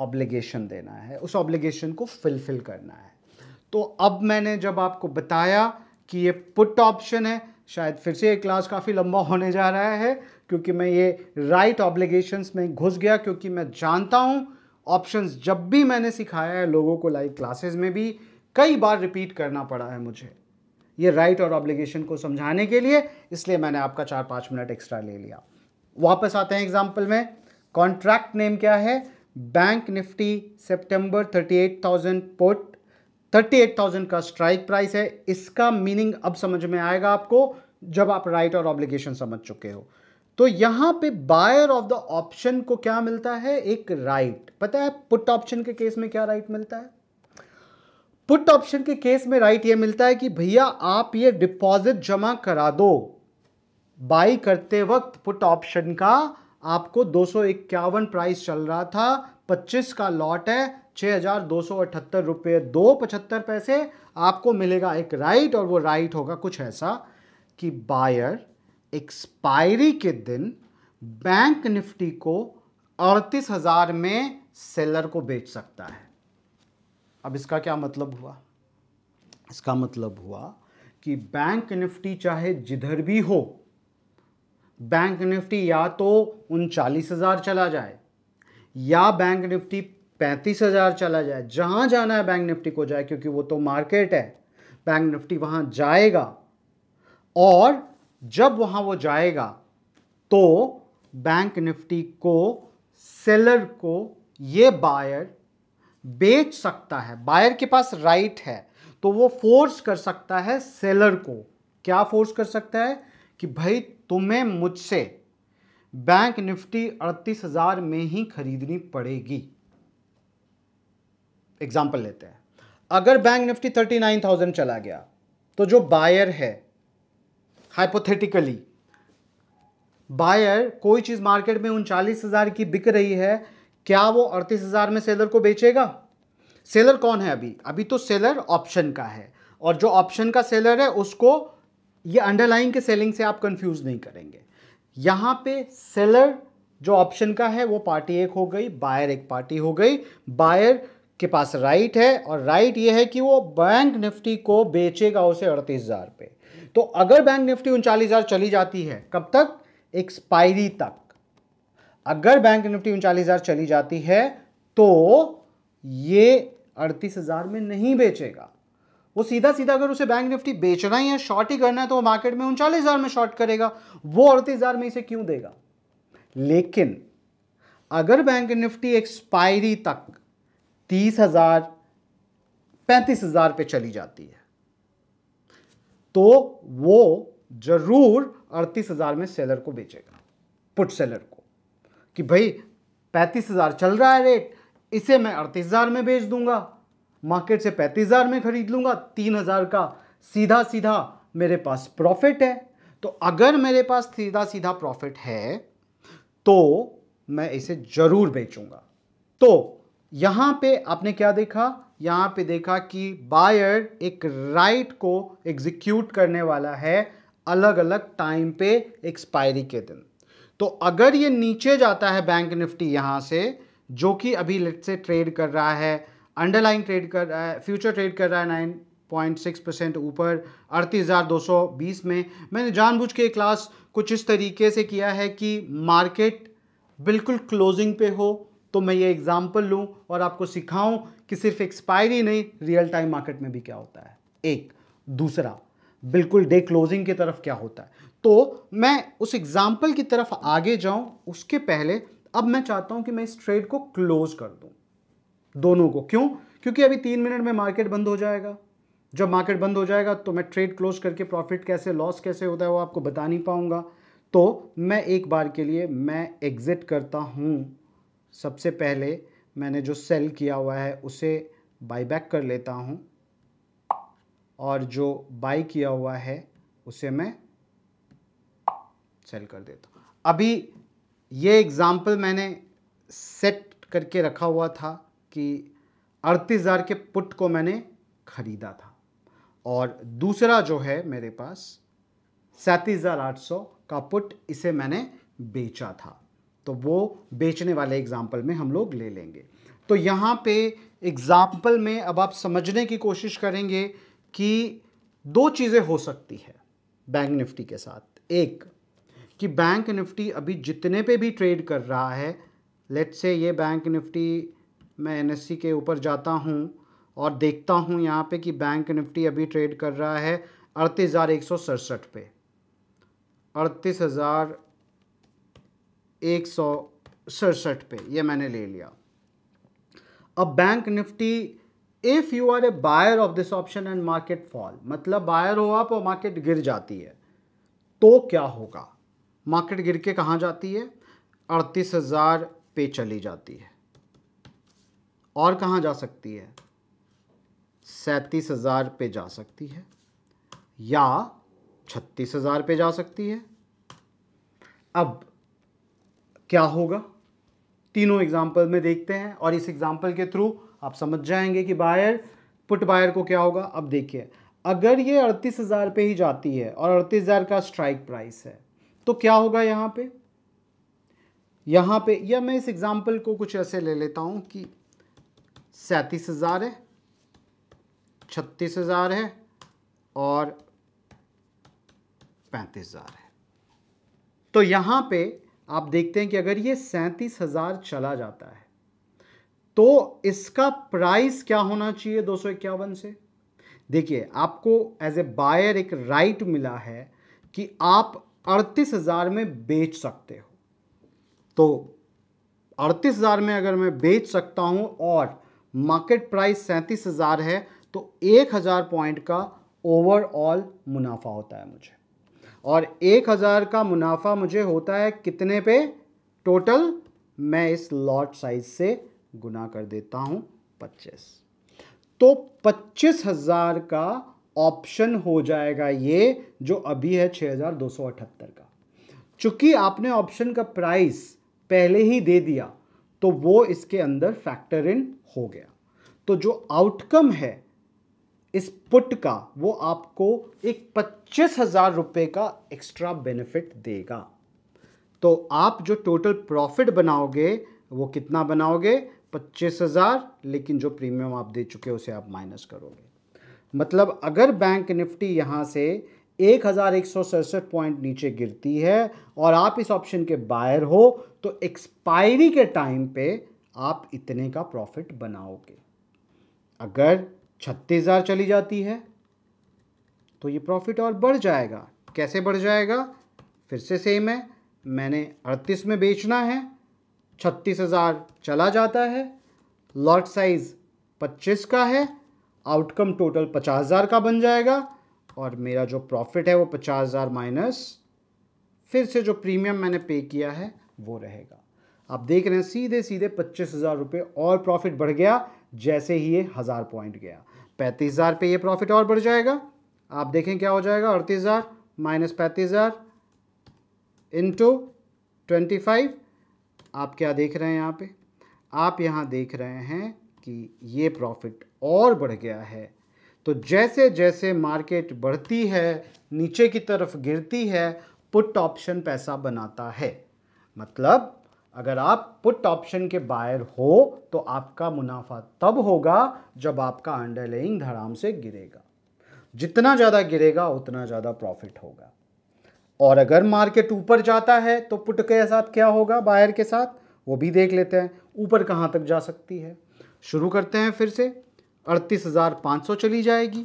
ऑब्लिगेशन देना है उस ऑब्लिगेशन को फिलफिल करना है तो अब मैंने जब आपको बताया कि ये पुट ऑप्शन है शायद फिर से ये क्लास काफ़ी लंबा होने जा रहा है क्योंकि मैं ये राइट right ऑब्लिगेशंस में घुस गया क्योंकि मैं जानता हूँ ऑप्शंस जब भी मैंने सिखाया है लोगों को लाइव क्लासेस में भी कई बार रिपीट करना पड़ा है मुझे ये राइट और ऑब्लिगेशन को समझाने के लिए इसलिए मैंने आपका चार पाँच मिनट एक्स्ट्रा ले लिया वापस आते हैं एग्जाम्पल में कॉन्ट्रैक्ट नेम क्या है Bank Nifty September thirty put 38,000 का स्ट्राइक प्राइस है इसका मीनिंग अब समझ में आएगा आपको जब आप राइट और ऑब्लिगेशन समझ चुके हो तो यहां पे बायर ऑफ द ऑप्शन को क्या मिलता है एक राइट right. पता है पुट ऑप्शन के केस में क्या राइट right मिलता है पुट ऑप्शन के केस में राइट ये मिलता है कि भैया आप ये डिपॉजिट जमा करा दो बाई करते वक्त पुट ऑप्शन का आपको दो प्राइस चल रहा था 25 का लॉट है छः हज़ार दो सौ अठहत्तर रुपये दो पचहत्तर पैसे आपको मिलेगा एक राइट और वो राइट होगा कुछ ऐसा कि बायर एक्सपायरी के दिन बैंक निफ्टी को अड़तीस हज़ार में सेलर को बेच सकता है अब इसका क्या मतलब हुआ इसका मतलब हुआ कि बैंक निफ्टी चाहे जिधर भी हो बैंक निफ्टी या तो उनचालीस हज़ार चला जाए या बैंक निफ्टी पैंतीस हज़ार चला जाए जहाँ जाना है बैंक निफ्टी को जाए क्योंकि वो तो मार्केट है बैंक निफ्टी वहाँ जाएगा और जब वहाँ वो जाएगा तो बैंक निफ्टी को सेलर को ये बायर बेच सकता है बायर के पास राइट है तो वो फोर्स कर सकता है सेलर को क्या फोर्स कर सकता है कि भाई तुम्हें मुझसे बैंक निफ्टी अड़तीस हजार में ही खरीदनी पड़ेगी एग्जाम्पल लेते हैं अगर Bank Nifty thirty nine thousand चला गया तो जो बायर है हाइपोथेटिकली बायर कोई चीज़ मार्केट में उनचालीस हज़ार की बिक रही है क्या वो अड़तीस हज़ार में सेलर को बेचेगा सेलर कौन है अभी अभी तो सेलर ऑप्शन का है और जो ऑप्शन का सेलर है उसको ये अंडरलाइन के सेलिंग से आप कंफ्यूज नहीं करेंगे यहाँ पे सेलर जो ऑप्शन का है वो पार्टी एक हो गई बायर एक पार्टी हो गई बायर के पास राइट है और राइट ये है कि वो बैंक निफ्टी को बेचेगा उसे अड़तीस हज़ार पे तो अगर बैंक निफ्टी उनचालीस हज़ार चली जाती है कब तक एक्सपायरी तक अगर बैंक निफ्टी उनचालीस हजार चली जाती है तो ये अड़तीस हजार में नहीं बेचेगा वो सीधा सीधा अगर उसे बैंक निफ्टी बेचना ही है शॉर्ट ही करना है तो वो मार्केट में उनचालीस हजार में शॉर्ट करेगा वो अड़तीस हजार में इसे क्यों देगा लेकिन अगर बैंक निफ्टी एक्सपायरी तक तीस हजार पैंतीस हजार पे चली जाती है तो वो जरूर अड़तीस हजार में सेलर को बेचेगा पुट सेलर को कि भाई पैंतीस हज़ार चल रहा है रेट इसे मैं अड़तीस हज़ार में बेच दूंगा मार्केट से पैंतीस हज़ार में ख़रीद लूँगा तीन हज़ार का सीधा सीधा मेरे पास प्रॉफिट है तो अगर मेरे पास सीधा सीधा प्रॉफिट है तो मैं इसे ज़रूर बेचूँगा तो यहाँ पे आपने क्या देखा यहाँ पे देखा कि बायर एक राइट को एग्जीक्यूट करने वाला है अलग अलग टाइम पे एक्सपायरी के दिन तो अगर ये नीचे जाता है बैंक निफ्टी यहाँ से जो कि अभी लेट से ट्रेड कर रहा है अंडरलाइन ट्रेड कर रहा है फ्यूचर ट्रेड कर रहा है नाइन पॉइंट सिक्स परसेंट ऊपर अड़तीस हज़ार दो सौ बीस में मैंने जानबूझ के क्लास कुछ इस तरीके से किया है कि मार्केट बिल्कुल क्लोजिंग पे हो तो मैं ये एग्ज़ाम्पल लूँ और आपको सिखाऊं कि सिर्फ एक्सपायरी नहीं रियल टाइम मार्केट में भी क्या होता है एक दूसरा बिल्कुल डे क्लोजिंग की तरफ क्या होता है तो मैं उस एग्ज़ाम्पल की तरफ आगे जाऊं उसके पहले अब मैं चाहता हूं कि मैं इस ट्रेड को क्लोज कर दूं दोनों को क्यों क्योंकि अभी तीन मिनट में मार्केट बंद हो जाएगा जब मार्केट बंद हो जाएगा तो मैं ट्रेड क्लोज करके प्रॉफिट कैसे लॉस कैसे होता है वो आपको बता नहीं पाऊंगा तो मैं एक बार के लिए मैं एग्ज़िट करता हूँ सबसे पहले मैंने जो सेल किया हुआ है उसे बाईबैक कर लेता हूँ और जो बाई किया हुआ है उसे मैं सेल कर देता हूँ अभी ये एग्ज़ाम्पल मैंने सेट करके रखा हुआ था कि अड़तीस हज़ार के पुट को मैंने ख़रीदा था और दूसरा जो है मेरे पास सैंतीस हज़ार आठ सौ का पुट इसे मैंने बेचा था तो वो बेचने वाले एग्ज़ाम्पल में हम लोग ले लेंगे तो यहाँ पे एग्ज़ाम्पल में अब आप समझने की कोशिश करेंगे कि दो चीज़ें हो सकती है बैंक निफ्टी के साथ एक कि बैंक निफ्टी अभी जितने पे भी ट्रेड कर रहा है लेट से ये बैंक निफ्टी मैं एन e के ऊपर जाता हूँ और देखता हूँ यहाँ पे कि बैंक निफ्टी अभी ट्रेड कर रहा है अड़तीस हज़ार एक सौ सड़सठ पे अड़तीस हज़ार एक सौ सड़सठ पे ये मैंने ले लिया अब Bank Nifty if you are a buyer of this option and market fall मतलब बायर हो आप और मार्केट गिर जाती है तो क्या होगा मार्केट गिर के कहाँ जाती है अड़तीस हज़ार पे चली जाती है और कहाँ जा सकती है सैंतीस हज़ार पे जा सकती है या छत्तीस हज़ार पे जा सकती है अब क्या होगा तीनों एग्जाम्पल में देखते हैं और इस एग्जाम्पल के थ्रू आप समझ जाएंगे कि बायर पुट बायर को क्या होगा अब देखिए अगर ये अड़तीस हज़ार पे ही जाती है और अड़तीस हज़ार का स्ट्राइक प्राइस है तो क्या होगा यहाँ पे यहाँ पे या मैं इस एग्जाम्पल को कुछ ऐसे ले लेता हूँ कि सैंतीस हज़ार है छत्तीस हज़ार है और पैंतीस हज़ार है तो यहाँ पे आप देखते हैं कि अगर ये सैंतीस हज़ार चला जाता है तो इसका प्राइस क्या होना चाहिए दो सौ इक्यावन से देखिए आपको एज ए बायर एक राइट मिला है कि आप अड़तीस हज़ार में बेच सकते हो तो अड़तीस हज़ार में अगर मैं बेच सकता हूँ और मार्केट प्राइस सैंतीस हज़ार है तो एक हज़ार पॉइंट का ओवरऑल मुनाफा होता है मुझे और एक हज़ार का मुनाफा मुझे होता है कितने पे टोटल मैं इस लॉट साइज से गुना कर देता हूँ पच्चीस तो पच्चीस हज़ार का ऑप्शन हो जाएगा ये जो अभी है 6278 का चूंकि आपने ऑप्शन का प्राइस पहले ही दे दिया तो वो इसके अंदर फैक्टर इन हो गया तो जो आउटकम है इस पुट का वो आपको एक पच्चीस हजार रुपये का एक्स्ट्रा बेनिफिट देगा तो आप जो टोटल प्रॉफिट बनाओगे वो कितना बनाओगे पच्चीस हजार लेकिन जो प्रीमियम आप दे चुके हो उसे आप माइनस करोगे मतलब अगर बैंक निफ्टी यहाँ से एक हज़ार एक सौ सड़सठ पॉइंट नीचे गिरती है और आप इस ऑप्शन के बायर हो तो एक्सपायरी के टाइम पे आप इतने का प्रॉफिट बनाओगे अगर छत्तीस हज़ार चली जाती है तो ये प्रॉफिट और बढ़ जाएगा कैसे बढ़ जाएगा फिर से सेम है मैंने अड़तीस में बेचना है छत्तीस हज़ार चला जाता है लॉट साइज़ पच्चीस का है आउटकम टोटल पचास हज़ार का बन जाएगा और मेरा जो प्रॉफिट है वो पचास हज़ार माइनस फिर से जो प्रीमियम मैंने पे किया है वो रहेगा आप देख रहे हैं सीधे सीधे पच्चीस हज़ार रुपये और प्रॉफिट बढ़ गया जैसे ही ये हज़ार पॉइंट गया पैंतीस हज़ार पर यह प्रॉफिट और बढ़ जाएगा आप देखें क्या हो जाएगा अड़तीस हज़ार माइनस पैंतीस हज़ार इंटू ट्वेंटी फाइव आप क्या देख रहे हैं यहाँ पे आप यहाँ देख रहे हैं कि ये प्रॉफिट और बढ़ गया है तो जैसे जैसे मार्केट बढ़ती है नीचे की तरफ गिरती है पुट ऑप्शन पैसा बनाता है मतलब अगर आप पुट ऑप्शन के बायर हो तो आपका मुनाफा तब होगा जब आपका अंडरलेइंग धड़ाम से गिरेगा जितना ज़्यादा गिरेगा उतना ज़्यादा प्रॉफिट होगा और अगर मार्केट ऊपर जाता है तो पुट के साथ क्या होगा बायर के साथ वो भी देख लेते हैं ऊपर कहाँ तक जा सकती है शुरू करते हैं फिर से अड़तीस हज़ार पाँच सौ चली जाएगी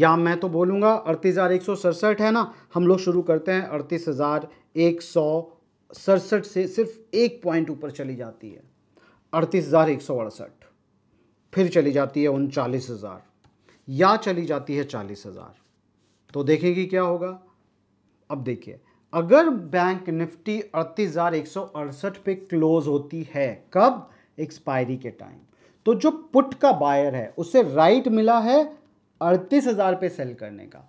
या मैं तो बोलूँगा अड़तीस हज़ार एक सौ सड़सठ है ना हम लोग शुरू करते हैं अड़तीस हज़ार एक सौ सड़सठ से सिर्फ एक पॉइंट ऊपर चली जाती है अड़तीस हज़ार एक सौ अड़सठ फिर चली जाती है उनचालीस हज़ार या चली जाती है चालीस हज़ार तो देखेंगे क्या होगा अब देखिए अगर बैंक निफ्टी अड़तीस हज़ार एक सौ अड़सठ पे क्लोज होती है कब एक्सपायरी के टाइम तो जो पुट का बायर है उसे राइट मिला है अड़तीस हज़ार पे सेल करने का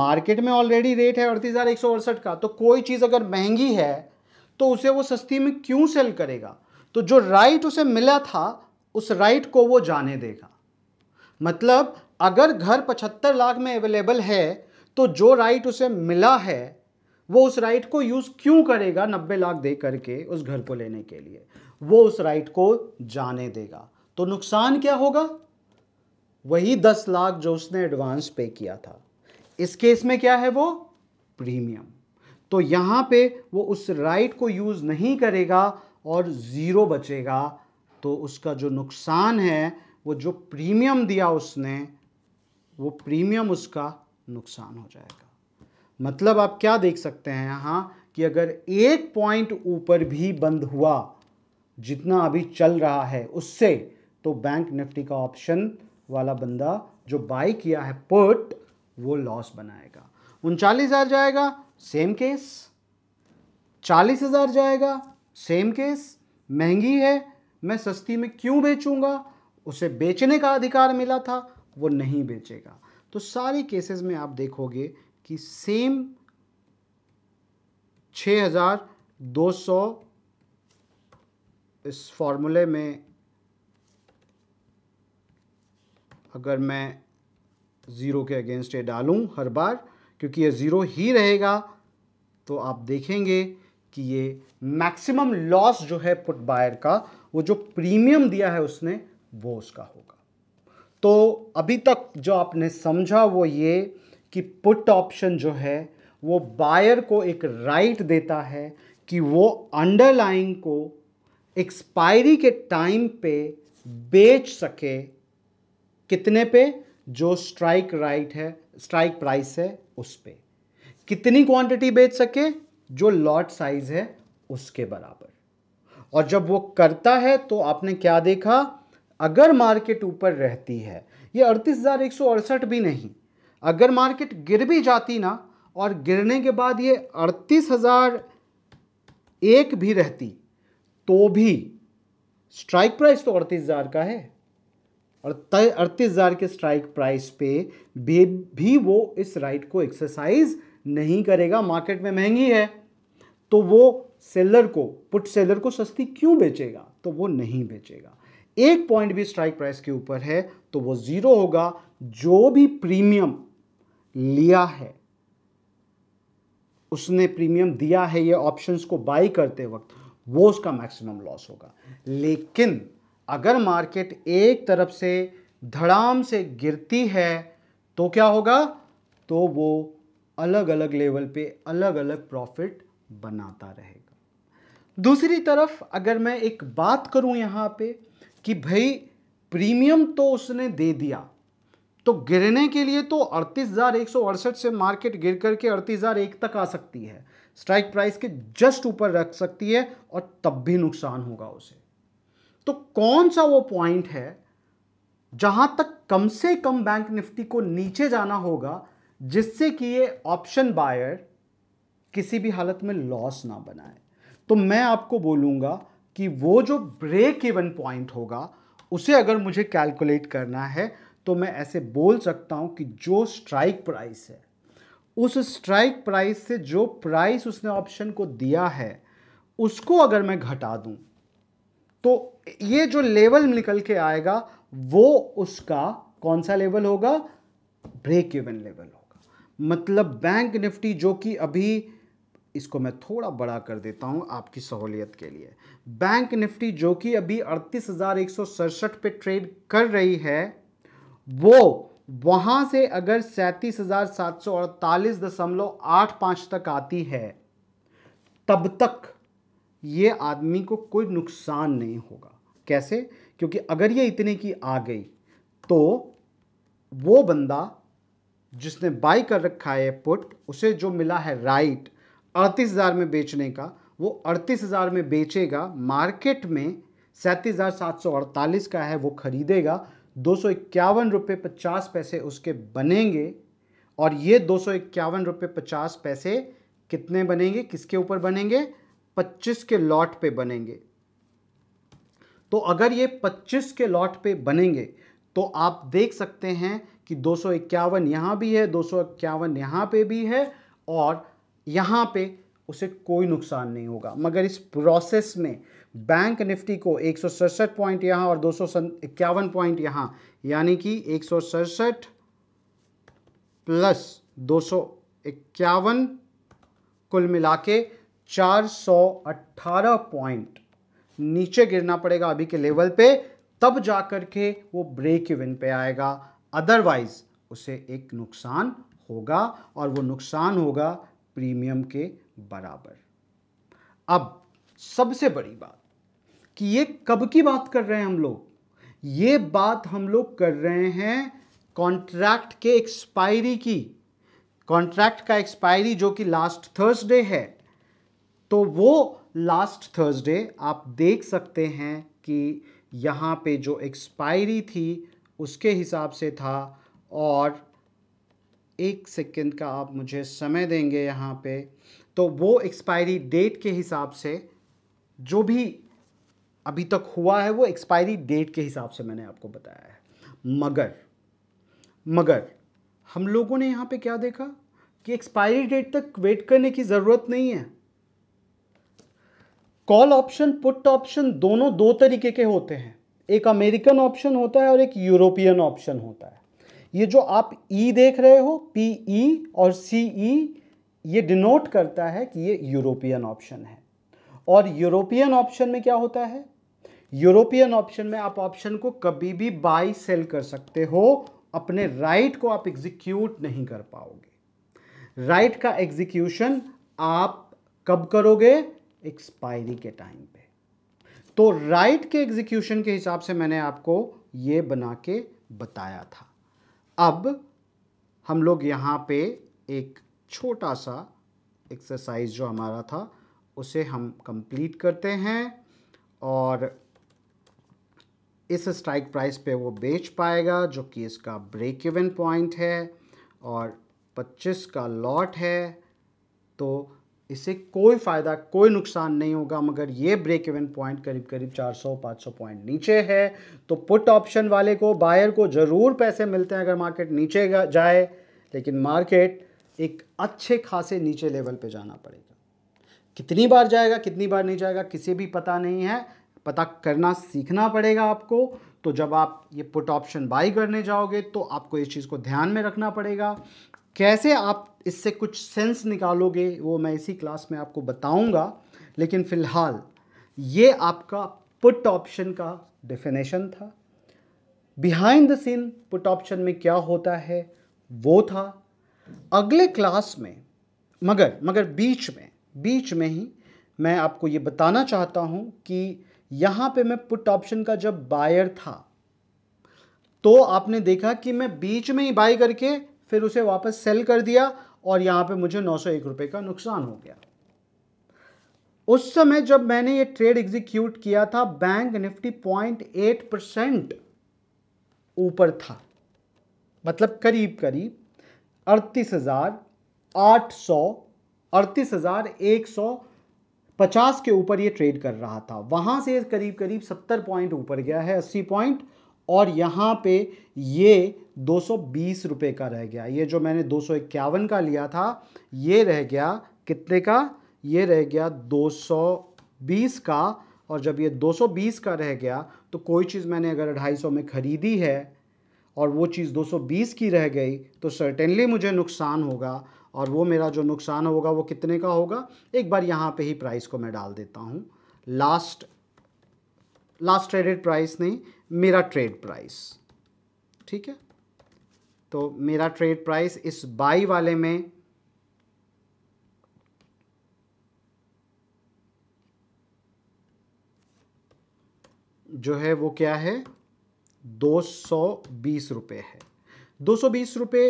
मार्केट में ऑलरेडी रेट है अड़तीस हज़ार एक सौ अड़सठ का तो कोई चीज़ अगर महंगी है तो उसे वो सस्ती में क्यों सेल करेगा तो जो राइट उसे मिला था उस राइट को वो जाने देगा मतलब अगर घर पचहत्तर लाख में अवेलेबल है तो जो राइट उसे मिला है वो उस राइट को यूज़ क्यों करेगा नब्बे लाख दे करके उस घर को लेने के लिए वो उस राइट को जाने देगा तो नुकसान क्या होगा वही दस लाख जो उसने एडवांस पे किया था इस केस में क्या है वो प्रीमियम तो यहाँ पे वो उस राइट को यूज़ नहीं करेगा और ज़ीरो बचेगा तो उसका जो नुकसान है वो जो प्रीमियम दिया उसने वो प्रीमियम उसका नुकसान हो जाएगा मतलब आप क्या देख सकते हैं यहाँ कि अगर एक पॉइंट ऊपर भी बंद हुआ जितना अभी चल रहा है उससे तो बैंक निफ्टी का ऑप्शन वाला बंदा जो बाई किया है पुट वो लॉस बनाएगा उनचालीस हज़ार जाएगा सेम केस चालीस हज़ार जाएगा सेम केस महंगी है मैं सस्ती में क्यों बेचूंगा उसे बेचने का अधिकार मिला था वो नहीं बेचेगा तो सारी केसेस में आप देखोगे कि सेम छ हज़ार दो सौ इस फॉर्मूले में अगर मैं ज़ीरो के अगेंस्ट ये डालूँ हर बार क्योंकि ये ज़ीरो ही रहेगा तो आप देखेंगे कि ये मैक्सिमम लॉस जो है पुट बायर का वो जो प्रीमियम दिया है उसने वो उसका होगा तो अभी तक जो आपने समझा वो ये कि पुट ऑप्शन जो है वो बायर को एक राइट right देता है कि वो अंडरलाइंग को एक्सपायरी के टाइम पे बेच सके कितने पे जो स्ट्राइक राइट है स्ट्राइक प्राइस है उस पे कितनी क्वांटिटी बेच सके जो लॉट साइज है उसके बराबर और जब वो करता है तो आपने क्या देखा अगर मार्केट ऊपर रहती है ये अड़तीस भी नहीं अगर मार्केट गिर भी जाती ना और गिरने के बाद ये अड़तीस हज़ार एक भी रहती तो भी स्ट्राइक प्राइस तो अड़तीस हज़ार का है और अड़तीस हज़ार के स्ट्राइक प्राइस पे भी वो इस राइट को एक्सरसाइज नहीं करेगा मार्केट में महंगी है तो वो सेलर को पुट सेलर को सस्ती क्यों बेचेगा तो वो नहीं बेचेगा एक पॉइंट भी स्ट्राइक प्राइस के ऊपर है तो वो ज़ीरो होगा जो भी प्रीमियम लिया है उसने प्रीमियम दिया है ये ऑप्शंस को बाई करते वक्त वो उसका मैक्सिमम लॉस होगा लेकिन अगर मार्केट एक तरफ से धड़ाम से गिरती है तो क्या होगा तो वो अलग अलग लेवल पे अलग अलग प्रॉफिट बनाता रहेगा दूसरी तरफ अगर मैं एक बात करूं यहाँ पे कि भाई प्रीमियम तो उसने दे दिया तो गिरने के लिए तो अड़तीस हज़ार एक सौ अड़सठ से मार्केट गिर करके अड़तीस हज़ार एक तक आ सकती है स्ट्राइक प्राइस के जस्ट ऊपर रख सकती है और तब भी नुकसान होगा उसे तो कौन सा वो पॉइंट है जहां तक कम से कम बैंक निफ्टी को नीचे जाना होगा जिससे कि ये ऑप्शन बायर किसी भी हालत में लॉस ना बनाए तो मैं आपको बोलूंगा कि वो जो ब्रेक इवन पॉइंट होगा उसे अगर मुझे कैलकुलेट करना है तो मैं ऐसे बोल सकता हूँ कि जो स्ट्राइक प्राइस है उस स्ट्राइक प्राइस से जो प्राइस उसने ऑप्शन को दिया है उसको अगर मैं घटा दूँ तो ये जो लेवल निकल के आएगा वो उसका कौन सा लेवल होगा ब्रेक इवन लेवल होगा मतलब बैंक निफ्टी जो कि अभी इसको मैं थोड़ा बड़ा कर देता हूं आपकी सहूलियत के लिए बैंक निफ्टी जो कि अभी अड़तीस पे ट्रेड कर रही है वो वहाँ से अगर सैंतीस हज़ार सात सौ अड़तालीस दशमलव आठ पांच तक आती है तब तक ये आदमी को कोई नुकसान नहीं होगा कैसे क्योंकि अगर ये इतने की आ गई तो वो बंदा जिसने बाई कर रखा है पुट उसे जो मिला है राइट अड़तीस हज़ार में बेचने का वो अड़तीस हज़ार में बेचेगा मार्केट में सैंतीस हज़ार सात सौ अड़तालीस का है वो ख़रीदेगा दो सौ इक्यावन रुपये पचास पैसे उसके बनेंगे और ये दो सौ इक्यावन रुपये पचास पैसे कितने बनेंगे किसके ऊपर बनेंगे पच्चीस के लॉट पे बनेंगे तो अगर ये पच्चीस के लॉट पे बनेंगे तो आप देख सकते हैं कि दो सौ इक्यावन यहाँ भी है दो सौ इक्यावन यहाँ पर भी है और यहाँ पे उसे कोई नुकसान नहीं होगा मगर इस प्रोसेस में बैंक निफ्टी को एक पॉइंट यहां और दो पॉइंट यहां यानी कि एक प्लस दो कुल मिला के चार पॉइंट नीचे गिरना पड़ेगा अभी के लेवल पे तब जाकर के वो ब्रेक इवन पे आएगा अदरवाइज उसे एक नुकसान होगा और वो नुकसान होगा प्रीमियम के बराबर अब सबसे बड़ी बात कि ये कब की बात कर रहे हैं हम लोग ये बात हम लोग कर रहे हैं कॉन्ट्रैक्ट के एक्सपायरी की कॉन्ट्रैक्ट का एक्सपायरी जो कि लास्ट थर्सडे है तो वो लास्ट थर्सडे आप देख सकते हैं कि यहाँ पे जो एक्सपायरी थी उसके हिसाब से था और एक सेकेंड का आप मुझे समय देंगे यहाँ पे तो वो एक्सपायरी डेट के हिसाब से जो भी अभी तक हुआ है वो एक्सपायरी डेट के हिसाब से मैंने आपको बताया है मगर मगर हम लोगों ने यहाँ पे क्या देखा कि एक्सपायरी डेट तक वेट करने की ज़रूरत नहीं है कॉल ऑप्शन पुट ऑप्शन दोनों दो तरीके के होते हैं एक अमेरिकन ऑप्शन होता है और एक यूरोपियन ऑप्शन होता है ये जो आप ई e देख रहे हो पी ई e और सी ई e, ये डिनोट करता है कि ये यूरोपियन ऑप्शन है और यूरोपियन ऑप्शन में क्या होता है यूरोपियन ऑप्शन में आप ऑप्शन को कभी भी बाई सेल कर सकते हो अपने राइट right को आप एग्जीक्यूट नहीं कर पाओगे राइट right का एग्जीक्यूशन आप कब करोगे एक्सपायरी के टाइम पे तो राइट right के एग्जीक्यूशन के हिसाब से मैंने आपको ये बना के बताया था अब हम लोग यहाँ पे एक छोटा सा एक्सरसाइज जो हमारा था उसे हम कंप्लीट करते हैं और इस स्ट्राइक प्राइस पे वो बेच पाएगा जो कि इसका ब्रेक इवन पॉइंट है और 25 का लॉट है तो इसे कोई फ़ायदा कोई नुकसान नहीं होगा मगर ये ब्रेक इवन पॉइंट करीब करीब 400-500 पॉइंट नीचे है तो पुट ऑप्शन वाले को बायर को ज़रूर पैसे मिलते हैं अगर मार्केट नीचे जाए लेकिन मार्केट एक अच्छे खासे नीचे लेवल पे जाना पड़ेगा कितनी बार जाएगा कितनी बार नहीं जाएगा किसी भी पता नहीं है पता करना सीखना पड़ेगा आपको तो जब आप ये पुट ऑप्शन बाई करने जाओगे तो आपको इस चीज़ को ध्यान में रखना पड़ेगा कैसे आप इससे कुछ सेंस निकालोगे वो मैं इसी क्लास में आपको बताऊंगा लेकिन फ़िलहाल ये आपका पुट ऑप्शन का डेफिनेशन था behind the scene put option में क्या होता है वो था अगले क्लास में मगर मगर बीच में बीच में ही मैं आपको ये बताना चाहता हूँ कि यहां पे मैं पुट ऑप्शन का जब बायर था तो आपने देखा कि मैं बीच में ही बाई करके फिर उसे वापस सेल कर दिया और यहां पे मुझे नौ सौ एक का नुकसान हो गया उस समय जब मैंने ये ट्रेड एग्जीक्यूट किया था Bank Nifty point eight percent ऊपर था मतलब करीब करीब अड़तीस हज़ार आठ सौ अड़तीस हज़ार एक सौ पचास के ऊपर ये ट्रेड कर रहा था वहाँ से करीब करीब सत्तर पॉइंट ऊपर गया है अस्सी पॉइंट और यहाँ पे ये दो सौ बीस रुपये का रह गया ये जो मैंने दो सौ इक्यावन का लिया था ये रह गया कितने का ये रह गया दो सौ बीस का और जब ये 220 का रह गया तो कोई चीज़ मैंने अगर 250 में ख़रीदी है और वो चीज़ 220 की रह गई तो सर्टेनली मुझे नुकसान होगा और वो मेरा जो नुकसान होगा वो कितने का होगा एक बार यहाँ पे ही प्राइस को मैं डाल देता हूँ लास्ट लास्ट ट्रेडेड प्राइस नहीं मेरा ट्रेड प्राइस ठीक है तो मेरा ट्रेड प्राइस इस बाई वाले में जो है वो क्या है दो सौ बीस रुपये है दो सौ बीस रुपये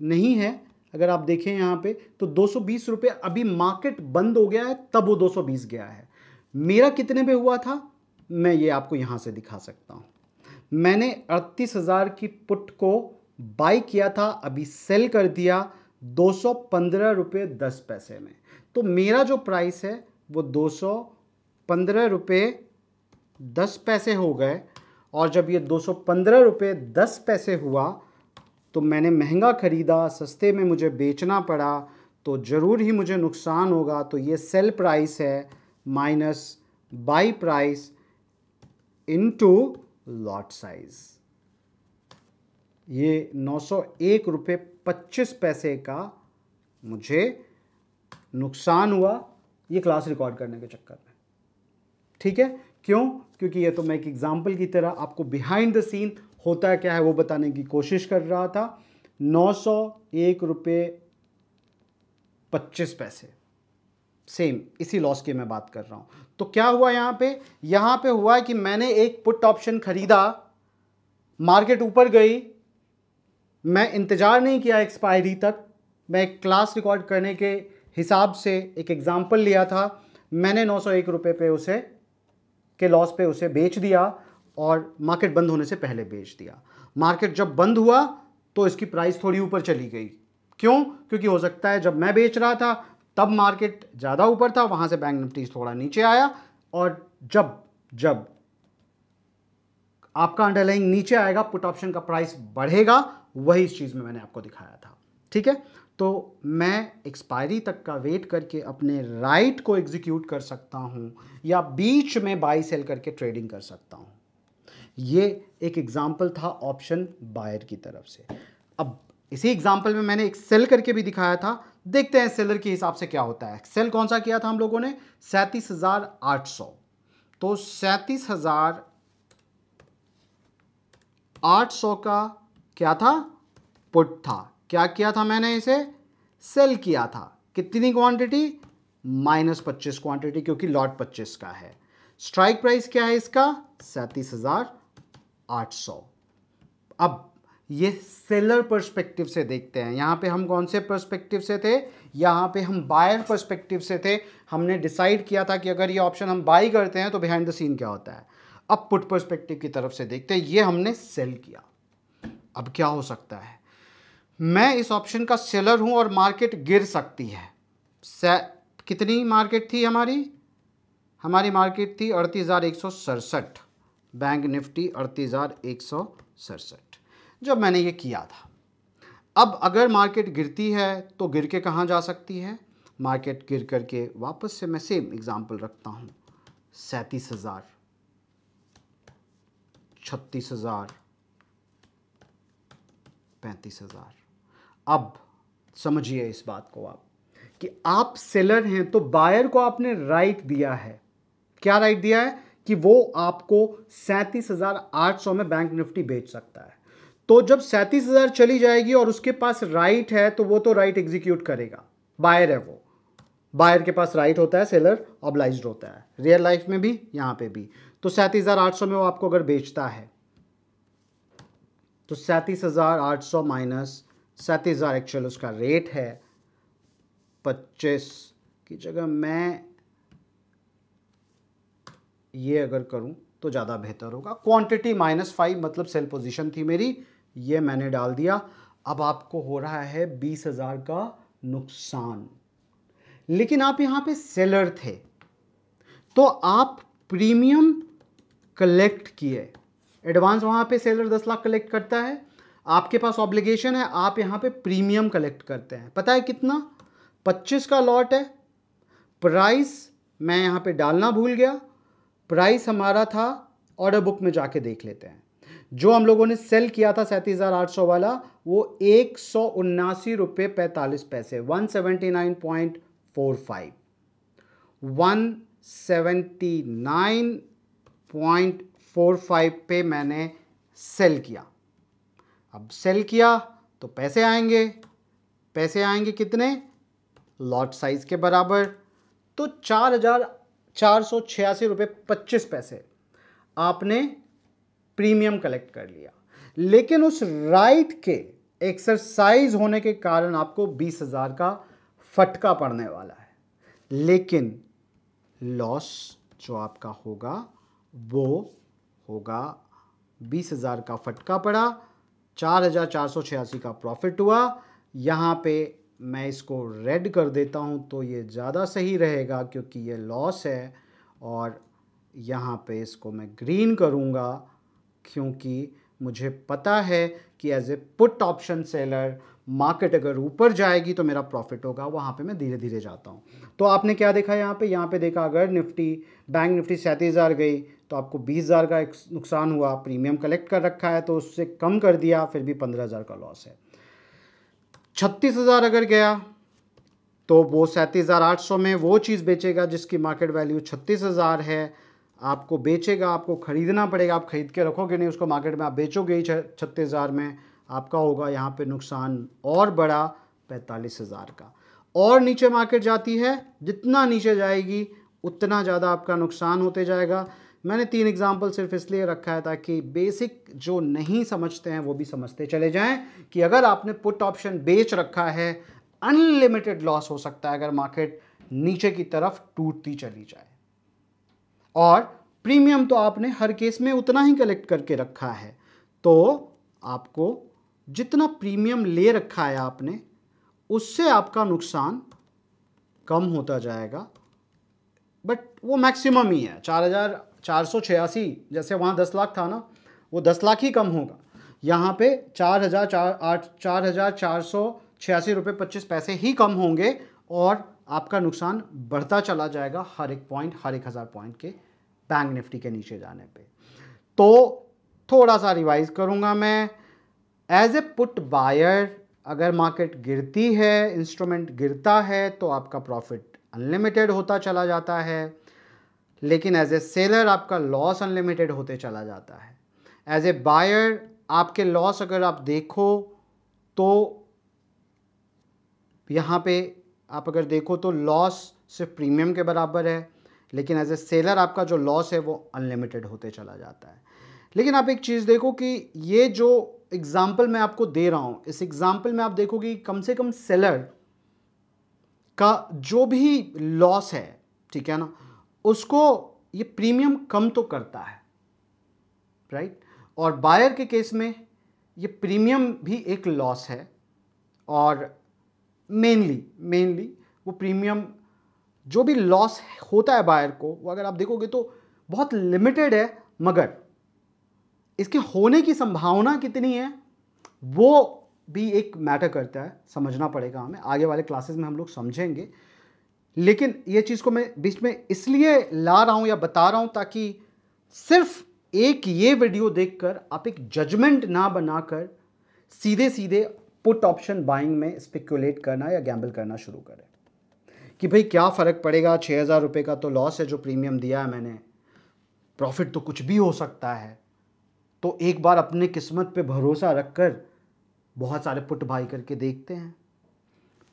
नहीं है अगर आप देखें यहाँ पे तो दो सौ अभी मार्केट बंद हो गया है तब वो 220 गया है मेरा कितने पे हुआ था मैं ये आपको यहाँ से दिखा सकता हूँ मैंने अड़तीस हज़ार की पुट को बाई किया था अभी सेल कर दिया दो सौ पंद्रह रुपये दस पैसे में तो मेरा जो प्राइस है वो दो सौ पंद्रह रुपये दस पैसे हो गए और जब ये दो सौ पंद्रह रुपये दस पैसे हुआ तो मैंने महंगा ख़रीदा सस्ते में मुझे बेचना पड़ा तो ज़रूर ही मुझे नुकसान होगा तो ये सेल प्राइस है minus buy price into lot size ये नौ सौ एक रुपये पच्चीस पैसे का मुझे नुकसान हुआ ये क्लास रिकॉर्ड करने के चक्कर में ठीक है क्यों क्योंकि ये तो मैं एक एग्ज़ाम्पल की तरह आपको बिहाइंड द सीन होता क्या है वो बताने की कोशिश कर रहा था नौ सौ एक रुपये पच्चीस पैसे सेम इसी लॉस की मैं बात कर रहा हूँ तो क्या हुआ यहाँ पे यहाँ पे हुआ कि मैंने एक पुट ऑप्शन खरीदा मार्केट ऊपर गई मैं इंतज़ार नहीं किया एक्सपायरी तक मैं एक क्लास रिकॉर्ड करने के हिसाब से एक एग्ज़ाम्पल लिया था मैंने नौ सौ एक रुपये पे उसे के लॉस पे उसे बेच दिया और मार्केट बंद होने से पहले बेच दिया मार्केट जब बंद हुआ तो इसकी प्राइस थोड़ी ऊपर चली गई क्यों क्योंकि हो सकता है जब मैं बेच रहा था तब मार्केट ज़्यादा ऊपर था वहाँ से बैंक निफ्टी थोड़ा नीचे आया और जब जब आपका अंडरलाइंग नीचे आएगा पुट ऑप्शन का प्राइस बढ़ेगा वही इस चीज़ में मैंने आपको दिखाया था ठीक है तो मैं एक्सपायरी तक का वेट करके अपने राइट को एग्जीक्यूट कर सकता हूँ या बीच में बाई सेल करके ट्रेडिंग कर सकता हूँ ये एक एग्ज़ाम्पल था ऑप्शन बायर की तरफ से अब इसी एग्जाम्पल में मैंने एक सेल करके भी दिखाया था देखते हैं सेलर के हिसाब से क्या होता है सेल कौन सा किया था हम लोगों ने सैंतीस हज़ार आठ सौ तो सैंतीस हज़ार आठ सौ का क्या था पुट था क्या किया था मैंने इसे सेल किया था कितनी क्वांटिटी माइनस पच्चीस क्वांटिटी क्योंकि लॉट पच्चीस का है स्ट्राइक प्राइस क्या है इसका सैंतीस हज़ार 800 अब ये सेलर पर्सपेक्टिव से देखते हैं यहाँ पे हम कौन से पर्सपेक्टिव से थे यहाँ पे हम बायर पर्सपेक्टिव से थे हमने डिसाइड किया था कि अगर ये ऑप्शन हम बाई करते हैं तो बिहाइंड द सीन क्या होता है अब पुट पर्सपेक्टिव की तरफ से देखते हैं ये हमने सेल किया अब क्या हो सकता है मैं इस ऑप्शन का सेलर हूँ और मार्केट गिर सकती है कितनी मार्केट थी हमारी हमारी मार्केट थी अड़तीस हज़ार एक सौ सड़सठ बैंक निफ्टी अड़तीस जब मैंने ये किया था अब अगर मार्केट गिरती है तो गिर के कहाँ जा सकती है मार्केट गिर करके वापस से मैं सेम एग्जाम्पल रखता हूँ सैंतीस हज़ार छत्तीस हज़ार पैंतीस हज़ार अब समझिए इस बात को आप कि आप सेलर हैं तो बायर को आपने राइट दिया है क्या राइट दिया है कि वो आपको सैंतीस हज़ार आठ सौ में बैंक निफ्टी बेच सकता है तो जब सैंतीस हज़ार चली जाएगी और उसके पास राइट है तो वो तो राइट एग्जीक्यूट करेगा बायर है वो बायर के पास राइट होता है सेलर ऑब्लाइज होता है रियल लाइफ में भी यहाँ पे भी तो सैंतीस हज़ार आठ सौ में वो आपको अगर बेचता है तो सैंतीस हज़ार आठ सौ माइनस सैंतीस हज़ार एक्चुअल उसका रेट है पच्चीस की जगह मैं ये अगर करूँ तो ज़्यादा बेहतर होगा क्वांटिटी माइनस फाइव मतलब सेल पोजीशन थी मेरी ये मैंने डाल दिया अब आपको हो रहा है बीस हज़ार का नुकसान लेकिन आप यहाँ पे सेलर थे तो आप प्रीमियम कलेक्ट किए एडवांस वहाँ पे सेलर दस लाख कलेक्ट करता है आपके पास ऑब्लिगेशन है आप यहाँ पे प्रीमियम कलेक्ट करते हैं पता है कितना पच्चीस का लॉट है प्राइस मैं यहाँ पे डालना भूल गया प्राइस हमारा था ऑर्डर बुक में जाके देख लेते हैं जो हम लोगों ने सेल किया था सैंतीस हज़ार आठ सौ वाला वो एक सौ उन्नासी रुपये पैंतालीस पैसे one seventy nine point four five one seventy nine point four five पे मैंने सेल किया अब सेल किया तो पैसे आएंगे पैसे आएंगे कितने लॉट साइज के बराबर तो चार हजार चार सौ छियासी रुपये पच्चीस पैसे आपने प्रीमियम कलेक्ट कर लिया लेकिन उस राइट के एक्सरसाइज होने के कारण आपको बीस हज़ार का फटका पड़ने वाला है लेकिन लॉस जो आपका होगा वो होगा बीस हज़ार का फटका पड़ा चार हज़ार चार सौ छियासी का प्रॉफिट हुआ यहाँ पे मैं इसको रेड कर देता हूँ तो ये ज़्यादा सही रहेगा क्योंकि ये लॉस है और यहाँ पे इसको मैं ग्रीन करूँगा क्योंकि मुझे पता है कि as a put option seller market अगर ऊपर जाएगी तो मेरा प्रॉफिट होगा वहाँ पे मैं धीरे धीरे जाता हूँ तो आपने क्या देखा यहाँ पे यहाँ पे देखा अगर निफ्टी बैंक निफ्टी सैंतीस हज़ार गई तो आपको बीस हज़ार का नुकसान हुआ प्रीमियम कलेक्ट कर रखा है तो उससे कम कर दिया फिर भी पंद्रह हज़ार का लॉस है छत्तीस हज़ार अगर गया तो वो सैंतीस हज़ार आठ सौ में वो चीज़ बेचेगा जिसकी मार्केट वैल्यू छत्तीस हज़ार है आपको बेचेगा आपको ख़रीदना पड़ेगा आप ख़रीद के रखोगे नहीं उसको मार्केट में आप बेचोगे ही छत्तीस हज़ार में आपका होगा यहाँ पे नुकसान और बड़ा पैंतालीस हज़ार का और नीचे मार्केट जाती है जितना नीचे जाएगी उतना ज़्यादा आपका नुकसान होते जाएगा मैंने तीन एग्जाम्पल सिर्फ इसलिए रखा है ताकि बेसिक जो नहीं समझते हैं वो भी समझते चले जाएं कि अगर आपने पुट ऑप्शन बेच रखा है अनलिमिटेड लॉस हो सकता है अगर मार्केट नीचे की तरफ टूटती चली जाए और प्रीमियम तो आपने हर केस में उतना ही कलेक्ट करके रखा है तो आपको जितना प्रीमियम ले रखा है आपने उससे आपका नुकसान कम होता जाएगा बट वो मैक्सिमम ही है चार हज़ार चार सौ छियासी जैसे वहाँ दस लाख था ना वो दस लाख ही कम होगा यहाँ पे चार हज़ार चार आठ चार हज़ार चार सौ छियासी रुपये पच्चीस पैसे ही कम होंगे और आपका नुकसान बढ़ता चला जाएगा हर एक पॉइंट हर एक हज़ार पॉइंट के बैंक निफ्टी के नीचे जाने पे तो थोड़ा सा रिवाइज करूँगा मैं एज ए पुट बायर अगर मार्केट गिरती है इंस्ट्रूमेंट गिरता है तो आपका प्रॉफिट अनलिमिटेड होता चला जाता है लेकिन एज ए सेलर आपका लॉस अनलिमिटेड होते चला जाता है एज ए बायर आपके लॉस अगर आप देखो तो यहाँ पे आप अगर देखो तो लॉस सिर्फ प्रीमियम के बराबर है लेकिन एज ए सेलर आपका जो लॉस है वो अनलिमिटेड होते चला जाता है लेकिन आप एक चीज़ देखो कि ये जो एग्ज़ाम्पल मैं आपको दे रहा हूँ इस एग्ज़ाम्पल में आप देखोगे कम से कम सेलर का जो भी लॉस है ठीक है ना उसको ये प्रीमियम कम तो करता है राइट और बायर के केस में ये प्रीमियम भी एक लॉस है और मेनली मेनली वो प्रीमियम जो भी लॉस होता है बायर को वो अगर आप देखोगे तो बहुत लिमिटेड है मगर इसके होने की संभावना कितनी है वो भी एक मैटर करता है समझना पड़ेगा हमें आगे वाले क्लासेस में हम लोग समझेंगे लेकिन ये चीज़ को मैं बीच में इसलिए ला रहा हूँ या बता रहा हूँ ताकि सिर्फ एक ये वीडियो देखकर आप एक जजमेंट ना बनाकर सीधे सीधे पुट ऑप्शन बाइंग में स्पेक्यूलेट करना या गैम्बल करना शुरू करें कि भाई क्या फ़र्क पड़ेगा छः हज़ार रुपये का तो लॉस है जो प्रीमियम दिया है मैंने प्रॉफिट तो कुछ भी हो सकता है तो एक बार अपने किस्मत पे भरोसा रखकर बहुत सारे पुट बाई करके देखते हैं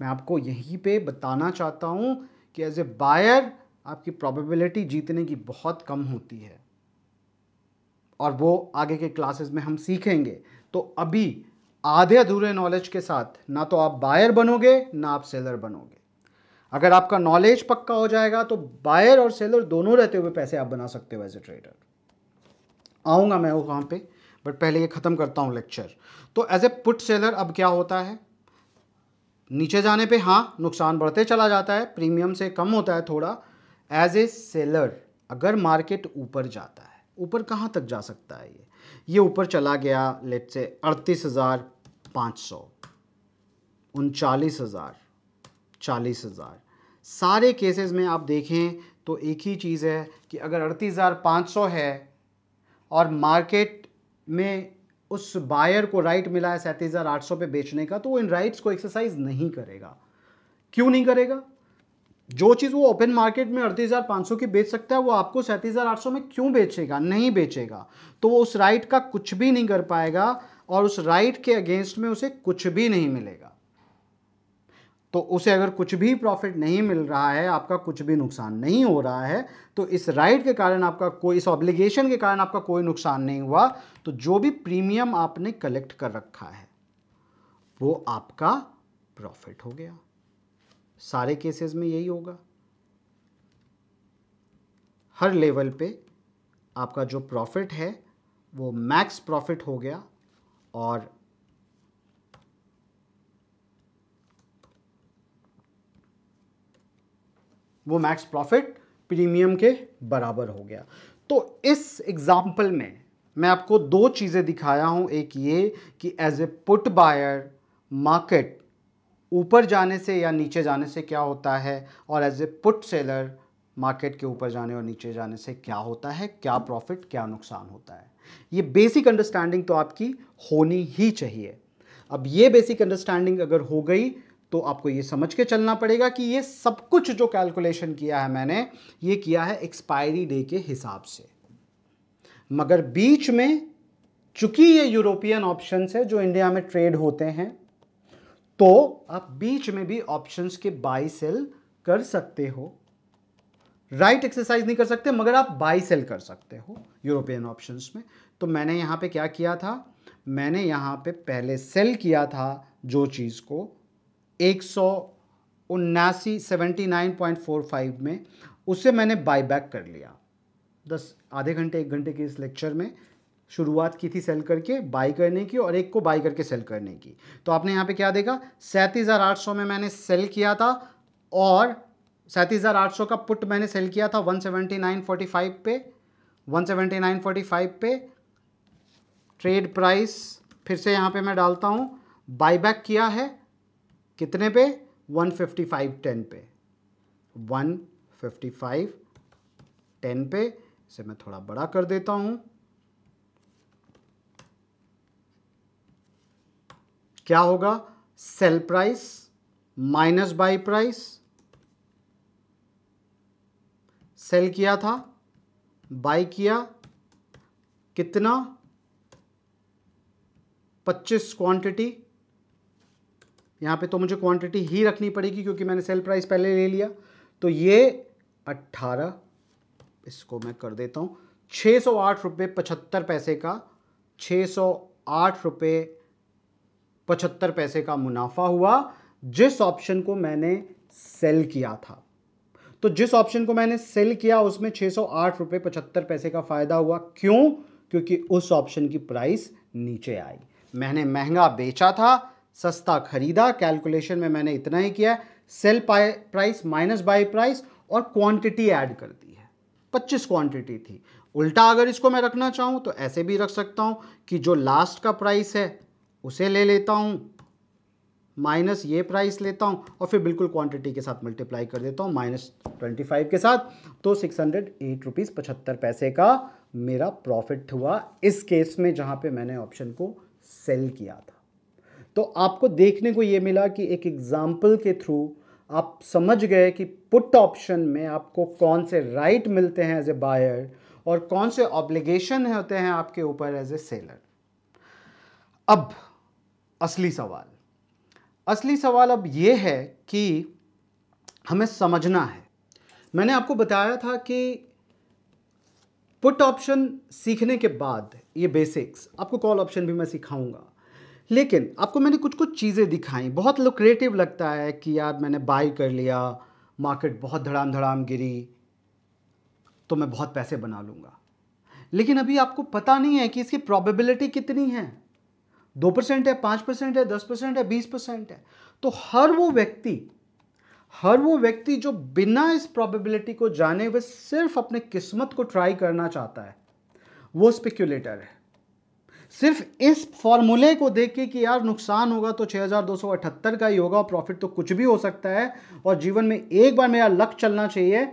मैं आपको यहीं पे बताना चाहता हूँ कि एज ए बायर आपकी प्रोबेबिलिटी जीतने की बहुत कम होती है और वो आगे के क्लासेस में हम सीखेंगे तो अभी आधे अधूरे नॉलेज के साथ ना तो आप बायर बनोगे ना आप सेलर बनोगे अगर आपका नॉलेज पक्का हो जाएगा तो बायर और सेलर दोनों रहते हुए पैसे आप बना सकते हो एज ए ट्रेडर आऊँगा मैं वहाँ पे बट पहले ये ख़त्म करता हूँ लेक्चर तो एज ए पुट सेलर अब क्या होता है नीचे जाने पे हाँ नुकसान बढ़ते चला जाता है प्रीमियम से कम होता है थोड़ा एज ए सेलर अगर मार्केट ऊपर जाता है ऊपर कहाँ तक जा सकता है ये ये ऊपर चला गया लेट से अड़तीस हज़ार पाँच सौ उनचालीस हज़ार चालीस हज़ार सारे केसेस में आप देखें तो एक ही चीज़ है कि अगर अड़तीस हज़ार पाँच सौ है और मार्केट में उस बायर को राइट मिला है सैंतीस हज़ार आठ सौ पे बेचने का तो वो इन राइट्स को एक्सरसाइज नहीं करेगा क्यों नहीं करेगा जो चीज़ वो ओपन मार्केट में अड़तीस हज़ार पाँच सौ की बेच सकता है वो आपको सैंतीस हज़ार आठ सौ में क्यों बेचेगा नहीं बेचेगा तो वो उस राइट का कुछ भी नहीं कर पाएगा और उस राइट के अगेंस्ट में उसे कुछ भी नहीं मिलेगा तो उसे अगर कुछ भी प्रॉफिट नहीं मिल रहा है आपका कुछ भी नुकसान नहीं हो रहा है तो इस राइट के कारण आपका कोई इस ऑब्लिगेशन के कारण आपका कोई नुकसान नहीं हुआ तो जो भी प्रीमियम आपने कलेक्ट कर रखा है वो आपका प्रॉफिट हो गया सारे केसेस में यही होगा हर लेवल पे आपका जो प्रॉफिट है वो मैक्स प्रॉफिट हो गया और वो मैक्स प्रॉफिट प्रीमियम के बराबर हो गया तो इस एग्ज़ाम्पल में मैं आपको दो चीज़ें दिखाया हूँ एक ये कि as a put buyer market ऊपर जाने से या नीचे जाने से क्या होता है और as a put seller market के ऊपर जाने और नीचे जाने से क्या होता है क्या प्रॉफिट क्या नुकसान होता है ये बेसिक अंडरस्टैंडिंग तो आपकी होनी ही चाहिए अब ये बेसिक अंडरस्टैंडिंग अगर हो गई तो आपको ये समझ के चलना पड़ेगा कि ये सब कुछ जो कैलकुलेशन किया है मैंने ये किया है एक्सपायरी डे के हिसाब से मगर बीच में चूंकि ये यूरोपियन ऑप्शन है जो इंडिया में ट्रेड होते हैं तो आप बीच में भी ऑप्शंस के बाई सेल कर सकते हो राइट right एक्सरसाइज नहीं कर सकते मगर आप बाई सेल कर सकते हो यूरोपियन ऑप्शंस में तो मैंने यहां पे क्या किया था मैंने यहां पे पहले सेल किया था जो चीज़ को एक सौ seventy nine point four five में उसे मैंने बाई बैक कर लिया दस आधे घंटे एक घंटे के इस लेक्चर में शुरुआत की थी सेल करके बाई करने की और एक को बाई करके सेल करने की तो आपने यहाँ पे क्या देखा सैंतीस हज़ार आठ सौ में मैंने सेल किया था और सैंतीस हज़ार आठ सौ का पुट मैंने सेल किया था one seventy nine forty five पे वन नाइन फोर्टी फाइव पे ट्रेड प्राइस फिर से यहाँ पे मैं डालता हूँ बाईबैक किया है कितने पे 155 टेन पे 155 टेन पे इसे मैं थोड़ा बड़ा कर देता हूं क्या होगा sell price minus buy price sell किया था बाई किया कितना 25 क्वांटिटी यहाँ पे तो मुझे क्वांटिटी ही रखनी पड़ेगी क्योंकि मैंने सेल प्राइस पहले ले लिया तो ये अट्ठारह इसको मैं कर देता हूँ छः सौ आठ रुपये पचहत्तर पैसे का छः सौ आठ रुपये पचहत्तर पैसे का मुनाफा हुआ जिस ऑप्शन को मैंने सेल किया था तो जिस ऑप्शन को मैंने सेल किया उसमें छः सौ आठ रुपये पचहत्तर पैसे का फ़ायदा हुआ क्यों क्योंकि उस ऑप्शन की प्राइस नीचे आई मैंने महंगा बेचा था सस्ता खरीदा कैलकुलेशन में मैंने इतना ही किया sell price minus buy price और क्वांटिटी ऐड कर दी है 25 क्वांटिटी थी उल्टा अगर इसको मैं रखना चाहूँ तो ऐसे भी रख सकता हूँ कि जो लास्ट का प्राइस है उसे ले लेता हूँ माइनस ये प्राइस लेता हूँ और फिर बिल्कुल क्वांटिटी के साथ मल्टीप्लाई कर देता हूँ माइनस ट्वेंटी फाइव के साथ तो सिक्स हंड्रेड एट रुपीज़ पचहत्तर पैसे का मेरा प्रॉफिट हुआ इस केस में जहाँ पे मैंने ऑप्शन को सेल किया था तो आपको देखने को ये मिला कि एक एग्ज़ाम्पल के थ्रू आप समझ गए कि पुट ऑप्शन में आपको कौन से राइट मिलते हैं एज ए बायर और कौन से ऑब्लिगेशन होते हैं आपके ऊपर एज ए सेलर अब असली सवाल असली सवाल अब ये है कि हमें समझना है मैंने आपको बताया था कि पुट ऑप्शन सीखने के बाद ये बेसिक्स आपको कॉल ऑप्शन भी मैं सिखाऊंगा लेकिन आपको मैंने कुछ कुछ चीज़ें दिखाई बहुत लुक्रेटिव लगता है कि यार मैंने बाई कर लिया मार्केट बहुत धड़ाम धड़ाम गिरी तो मैं बहुत पैसे बना लूँगा लेकिन अभी आपको पता नहीं है कि इसकी प्रॉबिलिटी कितनी है दो परसेंट है पाँच परसेंट है दस परसेंट है बीस परसेंट है तो हर वो व्यक्ति हर वो व्यक्ति जो बिना इस प्रॉबिलिटी को जाने हुए सिर्फ अपने किस्मत को ट्राई करना चाहता है वो स्पेक्यूलेटर है सिर्फ इस फॉर्मूले को देख के कि यार नुकसान होगा तो 6278 का ही होगा और प्रॉफिट तो कुछ भी हो सकता है और जीवन में एक बार मेरा लक चलना चाहिए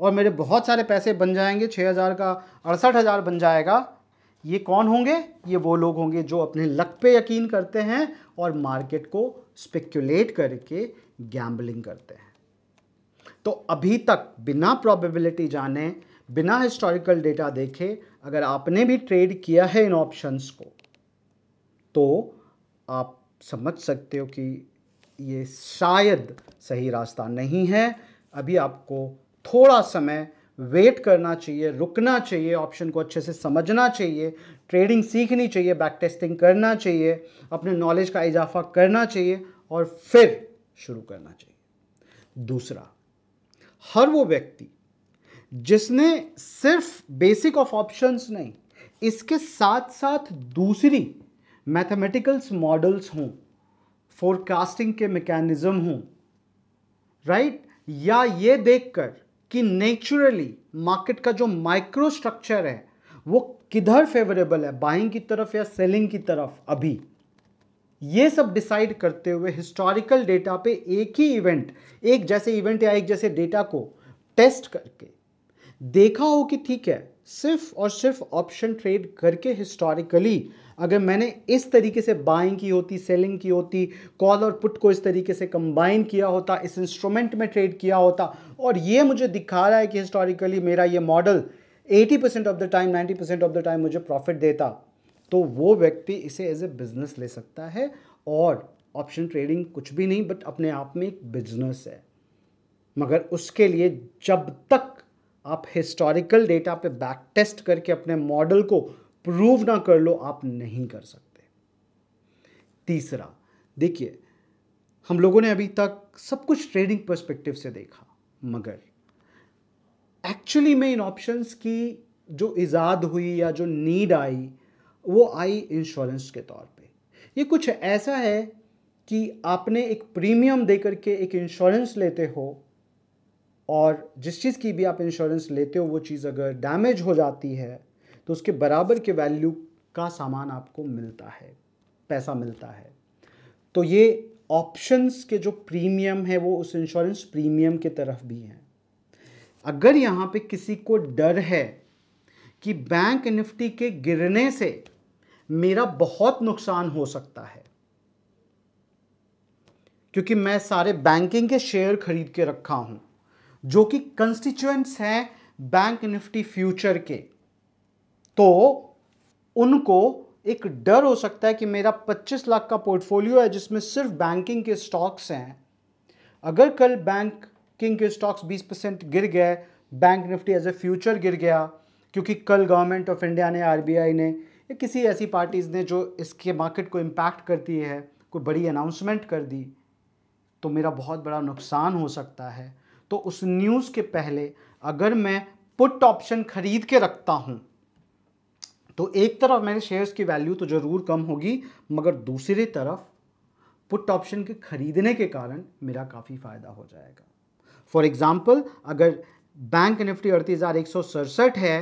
और मेरे बहुत सारे पैसे बन जाएंगे 6000 का अड़सठ हज़ार बन जाएगा ये कौन होंगे ये वो लोग होंगे जो अपने लक पे यकीन करते हैं और मार्केट को स्पेक्यूलेट करके गैम्बलिंग करते हैं तो अभी तक बिना प्रोबेबिलिटी जाने बिना हिस्टोरिकल डेटा देखे अगर आपने भी ट्रेड किया है इन ऑप्शंस को तो आप समझ सकते हो कि ये शायद सही रास्ता नहीं है अभी आपको थोड़ा समय वेट करना चाहिए रुकना चाहिए ऑप्शन को अच्छे से समझना चाहिए ट्रेडिंग सीखनी चाहिए बैक टेस्टिंग करना चाहिए अपने नॉलेज का इजाफा करना चाहिए और फिर शुरू करना चाहिए दूसरा हर वो व्यक्ति जिसने सिर्फ बेसिक ऑफ ऑप्शंस नहीं इसके साथ साथ दूसरी मैथमेटिकल्स मॉडल्स हों फोरकास्टिंग के मैकेनिज्म हों राइट या ये देखकर कि नेचुरली मार्केट का जो माइक्रो स्ट्रक्चर है वो किधर फेवरेबल है बाइंग की तरफ या सेलिंग की तरफ अभी ये सब डिसाइड करते हुए हिस्टोरिकल डेटा पे एक ही इवेंट एक जैसे इवेंट या एक जैसे डेटा को टेस्ट करके देखा हो कि ठीक है सिर्फ और सिर्फ ऑप्शन ट्रेड करके हिस्टोरिकली अगर मैंने इस तरीके से बाइंग की होती सेलिंग की होती कॉल और पुट को इस तरीके से कंबाइन किया होता इस इंस्ट्रूमेंट में ट्रेड किया होता और ये मुझे दिखा रहा है कि हिस्टोरिकली मेरा ये model 80 percent of the time 90 percent of the time मुझे प्रॉफिट देता तो वो व्यक्ति इसे एज ए बिजनेस ले सकता है और ऑप्शन ट्रेडिंग कुछ भी नहीं बट अपने आप में एक बिजनेस है मगर उसके लिए जब तक आप हिस्टोरिकल डेटा पे बैक टेस्ट करके अपने मॉडल को प्रूव ना कर लो आप नहीं कर सकते तीसरा देखिए हम लोगों ने अभी तक सब कुछ ट्रेडिंग पर्सपेक्टिव से देखा मगर एक्चुअली में इन ऑप्शंस की जो ईजाद हुई या जो नीड आई वो आई इंश्योरेंस के तौर पे ये कुछ ऐसा है कि आपने एक प्रीमियम दे करके एक इंश्योरेंस लेते हो और जिस चीज़ की भी आप इंश्योरेंस लेते हो वो चीज़ अगर डैमेज हो जाती है तो उसके बराबर के वैल्यू का सामान आपको मिलता है पैसा मिलता है तो ये ऑप्शंस के जो प्रीमियम है वो उस इंश्योरेंस प्रीमियम के तरफ भी हैं अगर यहाँ पे किसी को डर है कि बैंक निफ्टी के गिरने से मेरा बहुत नुकसान हो सकता है क्योंकि मैं सारे बैंकिंग के शेयर खरीद के रखा हूँ जो कि कंस्टिट्यूएंट्स हैं बैंक निफ्टी फ्यूचर के तो उनको एक डर हो सकता है कि मेरा 25 लाख का पोर्टफोलियो है जिसमें सिर्फ बैंकिंग के स्टॉक्स हैं अगर कल बैंकिंग के स्टॉक्स 20 परसेंट गिर गए Bank Nifty as a future गिर गया क्योंकि कल गवर्नमेंट ऑफ इंडिया ने आरबीआई ने या किसी ऐसी पार्टीज़ ने जो इसके मार्केट को इम्पैक्ट करती है कोई बड़ी अनाउंसमेंट कर दी तो मेरा बहुत बड़ा नुकसान हो सकता है तो उस न्यूज़ के पहले अगर मैं पुट ऑप्शन खरीद के रखता हूँ तो एक तरफ मेरे शेयर्स की वैल्यू तो ज़रूर कम होगी मगर दूसरी तरफ पुट ऑप्शन के खरीदने के कारण मेरा काफ़ी फ़ायदा हो जाएगा फॉर एग्ज़ाम्पल अगर बैंक निफ्टी अड़तीस हज़ार एक सौ सड़सठ है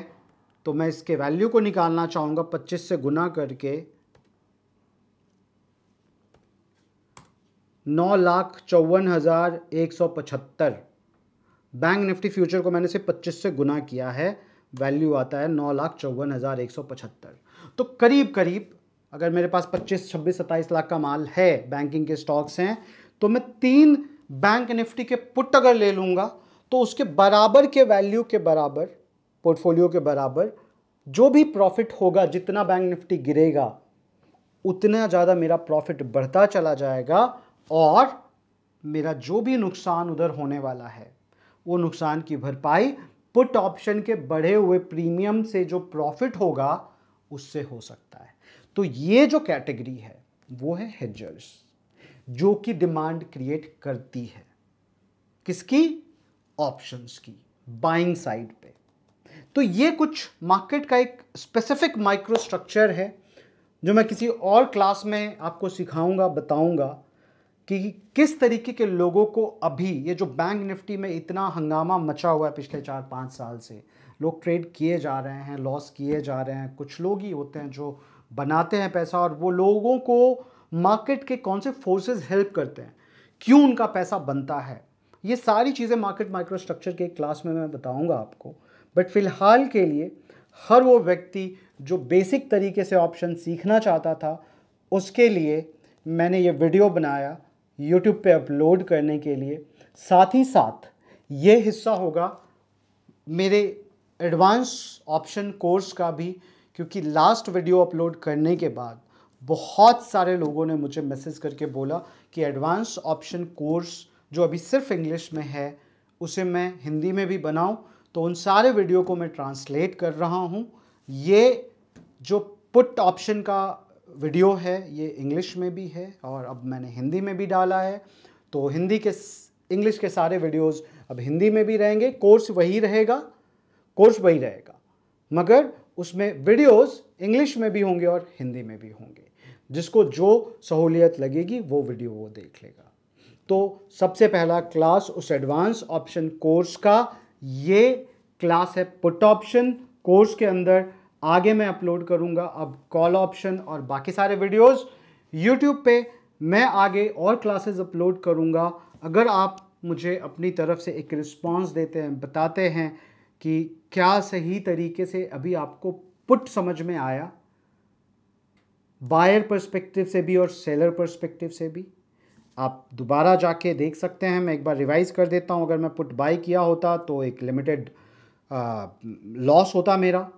तो मैं इसके वैल्यू को निकालना चाहूँगा पच्चीस से गुना करके नौ लाख चौवन हज़ार एक सौ पचहत्तर बैंक निफ्टी फ्यूचर को मैंने सिर्फ पच्चीस से गुना किया है वैल्यू आता है नौ लाख चौवन हज़ार एक सौ पचहत्तर तो करीब करीब अगर मेरे पास पच्चीस छब्बीस सत्ताईस लाख का माल है बैंकिंग के स्टॉक्स हैं तो मैं तीन बैंक निफ्टी के पुट अगर ले लूँगा तो उसके बराबर के वैल्यू के बराबर पोर्टफोलियो के बराबर जो भी प्रॉफिट होगा जितना बैंक निफ्टी गिरेगा उतना ज़्यादा मेरा प्रॉफिट बढ़ता चला जाएगा और मेरा जो भी नुकसान उधर होने वाला है वो नुकसान की भरपाई पुट ऑप्शन के बढ़े हुए प्रीमियम से जो प्रॉफिट होगा उससे हो सकता है तो ये जो कैटेगरी है वो है हेजर्स जो कि डिमांड क्रिएट करती है किसकी ऑप्शंस की बाइंग साइड पे तो ये कुछ मार्केट का एक स्पेसिफिक माइक्रोस्ट्रक्चर है जो मैं किसी और क्लास में आपको सिखाऊंगा बताऊंगा कि किस तरीके के लोगों को अभी ये जो बैंक निफ्टी में इतना हंगामा मचा हुआ है पिछले चार पाँच साल से लोग ट्रेड किए जा रहे हैं लॉस किए जा रहे हैं कुछ लोग ही होते हैं जो बनाते हैं पैसा और वो लोगों को मार्केट के कौन से फोर्सेस हेल्प करते हैं क्यों उनका पैसा बनता है ये सारी चीज़ें मार्केट माइक्रोस्ट्रक्चर के क्लास में मैं बताऊंगा आपको बट फिलहाल के लिए हर वो व्यक्ति जो बेसिक तरीके से ऑप्शन सीखना चाहता था उसके लिए मैंने ये वीडियो बनाया यूट्यूब पे अपलोड करने के लिए साथ ही साथ ये हिस्सा होगा मेरे एडवांस ऑप्शन कोर्स का भी क्योंकि लास्ट वीडियो अपलोड करने के बाद बहुत सारे लोगों ने मुझे मैसेज करके बोला कि एडवांस ऑप्शन कोर्स जो अभी सिर्फ इंग्लिश में है उसे मैं हिंदी में भी बनाऊं तो उन सारे वीडियो को मैं ट्रांसलेट कर रहा हूं ये जो पुट ऑप्शन का वीडियो है ये इंग्लिश में भी है और अब मैंने हिंदी में भी डाला है तो हिंदी के इंग्लिश के सारे वीडियोस अब हिंदी में भी रहेंगे कोर्स वही रहेगा कोर्स वही रहेगा मगर उसमें वीडियोस इंग्लिश में भी होंगे और हिंदी में भी होंगे जिसको जो सहूलियत लगेगी वो वीडियो वो देख लेगा तो सबसे पहला क्लास उस एडवांस ऑप्शन कोर्स का ये क्लास है पुट ऑप्शन कोर्स के अंदर आगे मैं अपलोड करूँगा अब कॉल ऑप्शन और बाकी सारे वीडियोस यूट्यूब पे मैं आगे और क्लासेस अपलोड करूँगा अगर आप मुझे अपनी तरफ से एक रिस्पांस देते हैं बताते हैं कि क्या सही तरीके से अभी आपको पुट समझ में आया बायर पर्सपेक्टिव से भी और सेलर पर्सपेक्टिव से भी आप दोबारा जाके देख सकते हैं मैं एक बार रिवाइज कर देता हूँ अगर मैं पुट बाई किया होता तो एक लिमिटेड लॉस होता मेरा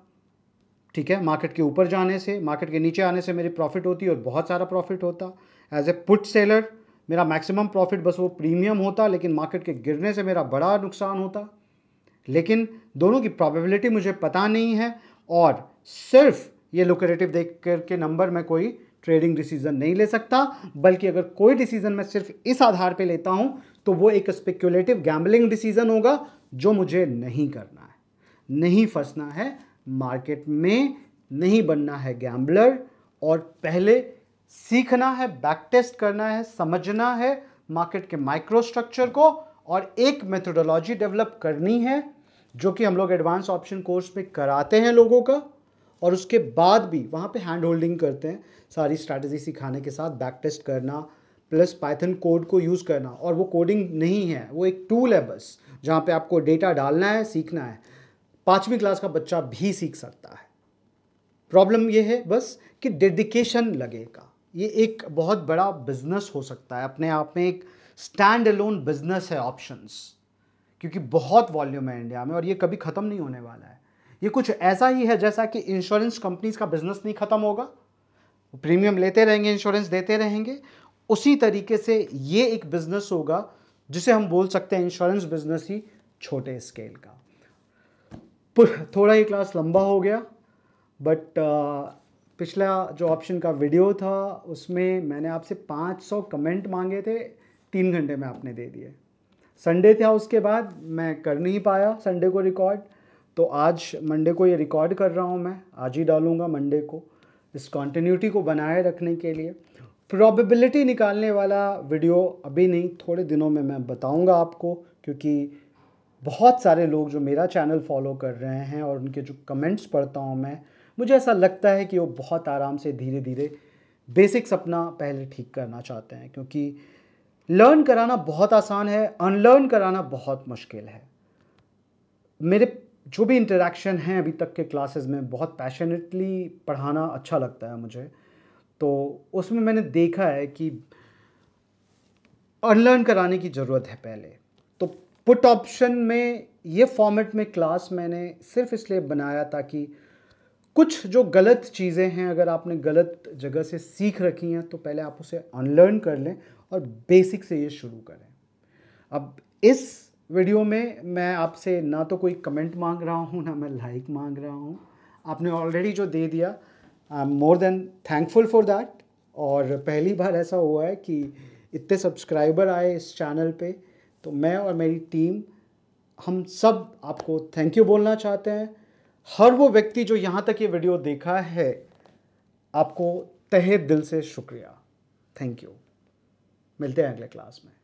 ठीक है मार्केट के ऊपर जाने से मार्केट के नीचे आने से मेरी प्रॉफिट होती और बहुत सारा प्रॉफिट होता एज ए पुट सेलर मेरा मैक्सिमम प्रॉफिट बस वो प्रीमियम होता लेकिन मार्केट के गिरने से मेरा बड़ा नुकसान होता लेकिन दोनों की प्रॉबिलिटी मुझे पता नहीं है और सिर्फ ये लोकेटिव देख कर के नंबर में कोई ट्रेडिंग डिसीजन नहीं ले सकता बल्कि अगर कोई डिसीजन मैं सिर्फ इस आधार पे लेता हूँ तो वो एक स्पेक्यूलेटिव गैम्बलिंग डिसीजन होगा जो मुझे नहीं करना है नहीं फंसना है मार्केट में नहीं बनना है गैम्बलर और पहले सीखना है बैक टेस्ट करना है समझना है मार्केट के माइक्रोस्ट्रक्चर को और एक मेथोडोलॉजी डेवलप करनी है जो कि हम लोग एडवांस ऑप्शन कोर्स में कराते हैं लोगों का और उसके बाद भी वहाँ पे हैंड होल्डिंग करते हैं सारी स्ट्रैटेजी सिखाने के साथ बैक टेस्ट करना प्लस पाइथन कोड को यूज़ करना और वो कोडिंग नहीं है वो एक टूल है बस जहाँ पे आपको डेटा डालना है सीखना है पाँचवीं क्लास का बच्चा भी सीख सकता है प्रॉब्लम ये है बस कि डेडिकेशन लगेगा ये एक बहुत बड़ा बिजनेस हो सकता है अपने आप में एक स्टैंड अलोन बिजनेस है ऑप्शंस क्योंकि बहुत वॉल्यूम है इंडिया में और ये कभी ख़त्म नहीं होने वाला है ये कुछ ऐसा ही है जैसा कि इंश्योरेंस कंपनीज का बिजनेस नहीं ख़त्म होगा प्रीमियम लेते रहेंगे इंश्योरेंस देते रहेंगे उसी तरीके से ये एक बिज़नेस होगा जिसे हम बोल सकते हैं इंश्योरेंस बिजनेस ही छोटे स्केल का थोड़ा ही क्लास लंबा हो गया बट uh, पिछला जो ऑप्शन का वीडियो था उसमें मैंने आपसे 500 कमेंट मांगे थे तीन घंटे में आपने दे दिए संडे था उसके बाद मैं कर नहीं पाया संडे को रिकॉर्ड तो आज मंडे को ये रिकॉर्ड कर रहा हूँ मैं आज ही डालूँगा मंडे को इस कॉन्टीन्यूटी को बनाए रखने के लिए प्रॉबिलिटी निकालने वाला वीडियो अभी नहीं थोड़े दिनों में मैं बताऊँगा आपको क्योंकि बहुत सारे लोग जो मेरा चैनल फॉलो कर रहे हैं और उनके जो कमेंट्स पढ़ता हूँ मैं मुझे ऐसा लगता है कि वो बहुत आराम से धीरे धीरे बेसिक्स अपना पहले ठीक करना चाहते हैं क्योंकि लर्न कराना बहुत आसान है अनलर्न कराना बहुत मुश्किल है मेरे जो भी इंटरेक्शन हैं अभी तक के क्लासेस में बहुत पैशनेटली पढ़ाना अच्छा लगता है मुझे तो उसमें मैंने देखा है कि अनलर्न कराने की ज़रूरत है पहले पुट ऑप्शन में ये फॉर्मेट में क्लास मैंने सिर्फ इसलिए बनाया ताकि कुछ जो गलत चीज़ें हैं अगर आपने गलत जगह से सीख रखी हैं तो पहले आप उसे अनलर्न कर लें और बेसिक से ये शुरू करें अब इस वीडियो में मैं आपसे ना तो कोई कमेंट मांग रहा हूँ ना मैं लाइक मांग रहा हूँ आपने ऑलरेडी जो दे दिया I am more than thankful for that और पहली बार ऐसा हुआ है कि इतने सब्सक्राइबर आए इस चैनल पर तो मैं और मेरी टीम हम सब आपको थैंक यू बोलना चाहते हैं हर वो व्यक्ति जो यहाँ तक ये वीडियो देखा है आपको तहे दिल से शुक्रिया थैंक यू मिलते हैं अगले क्लास में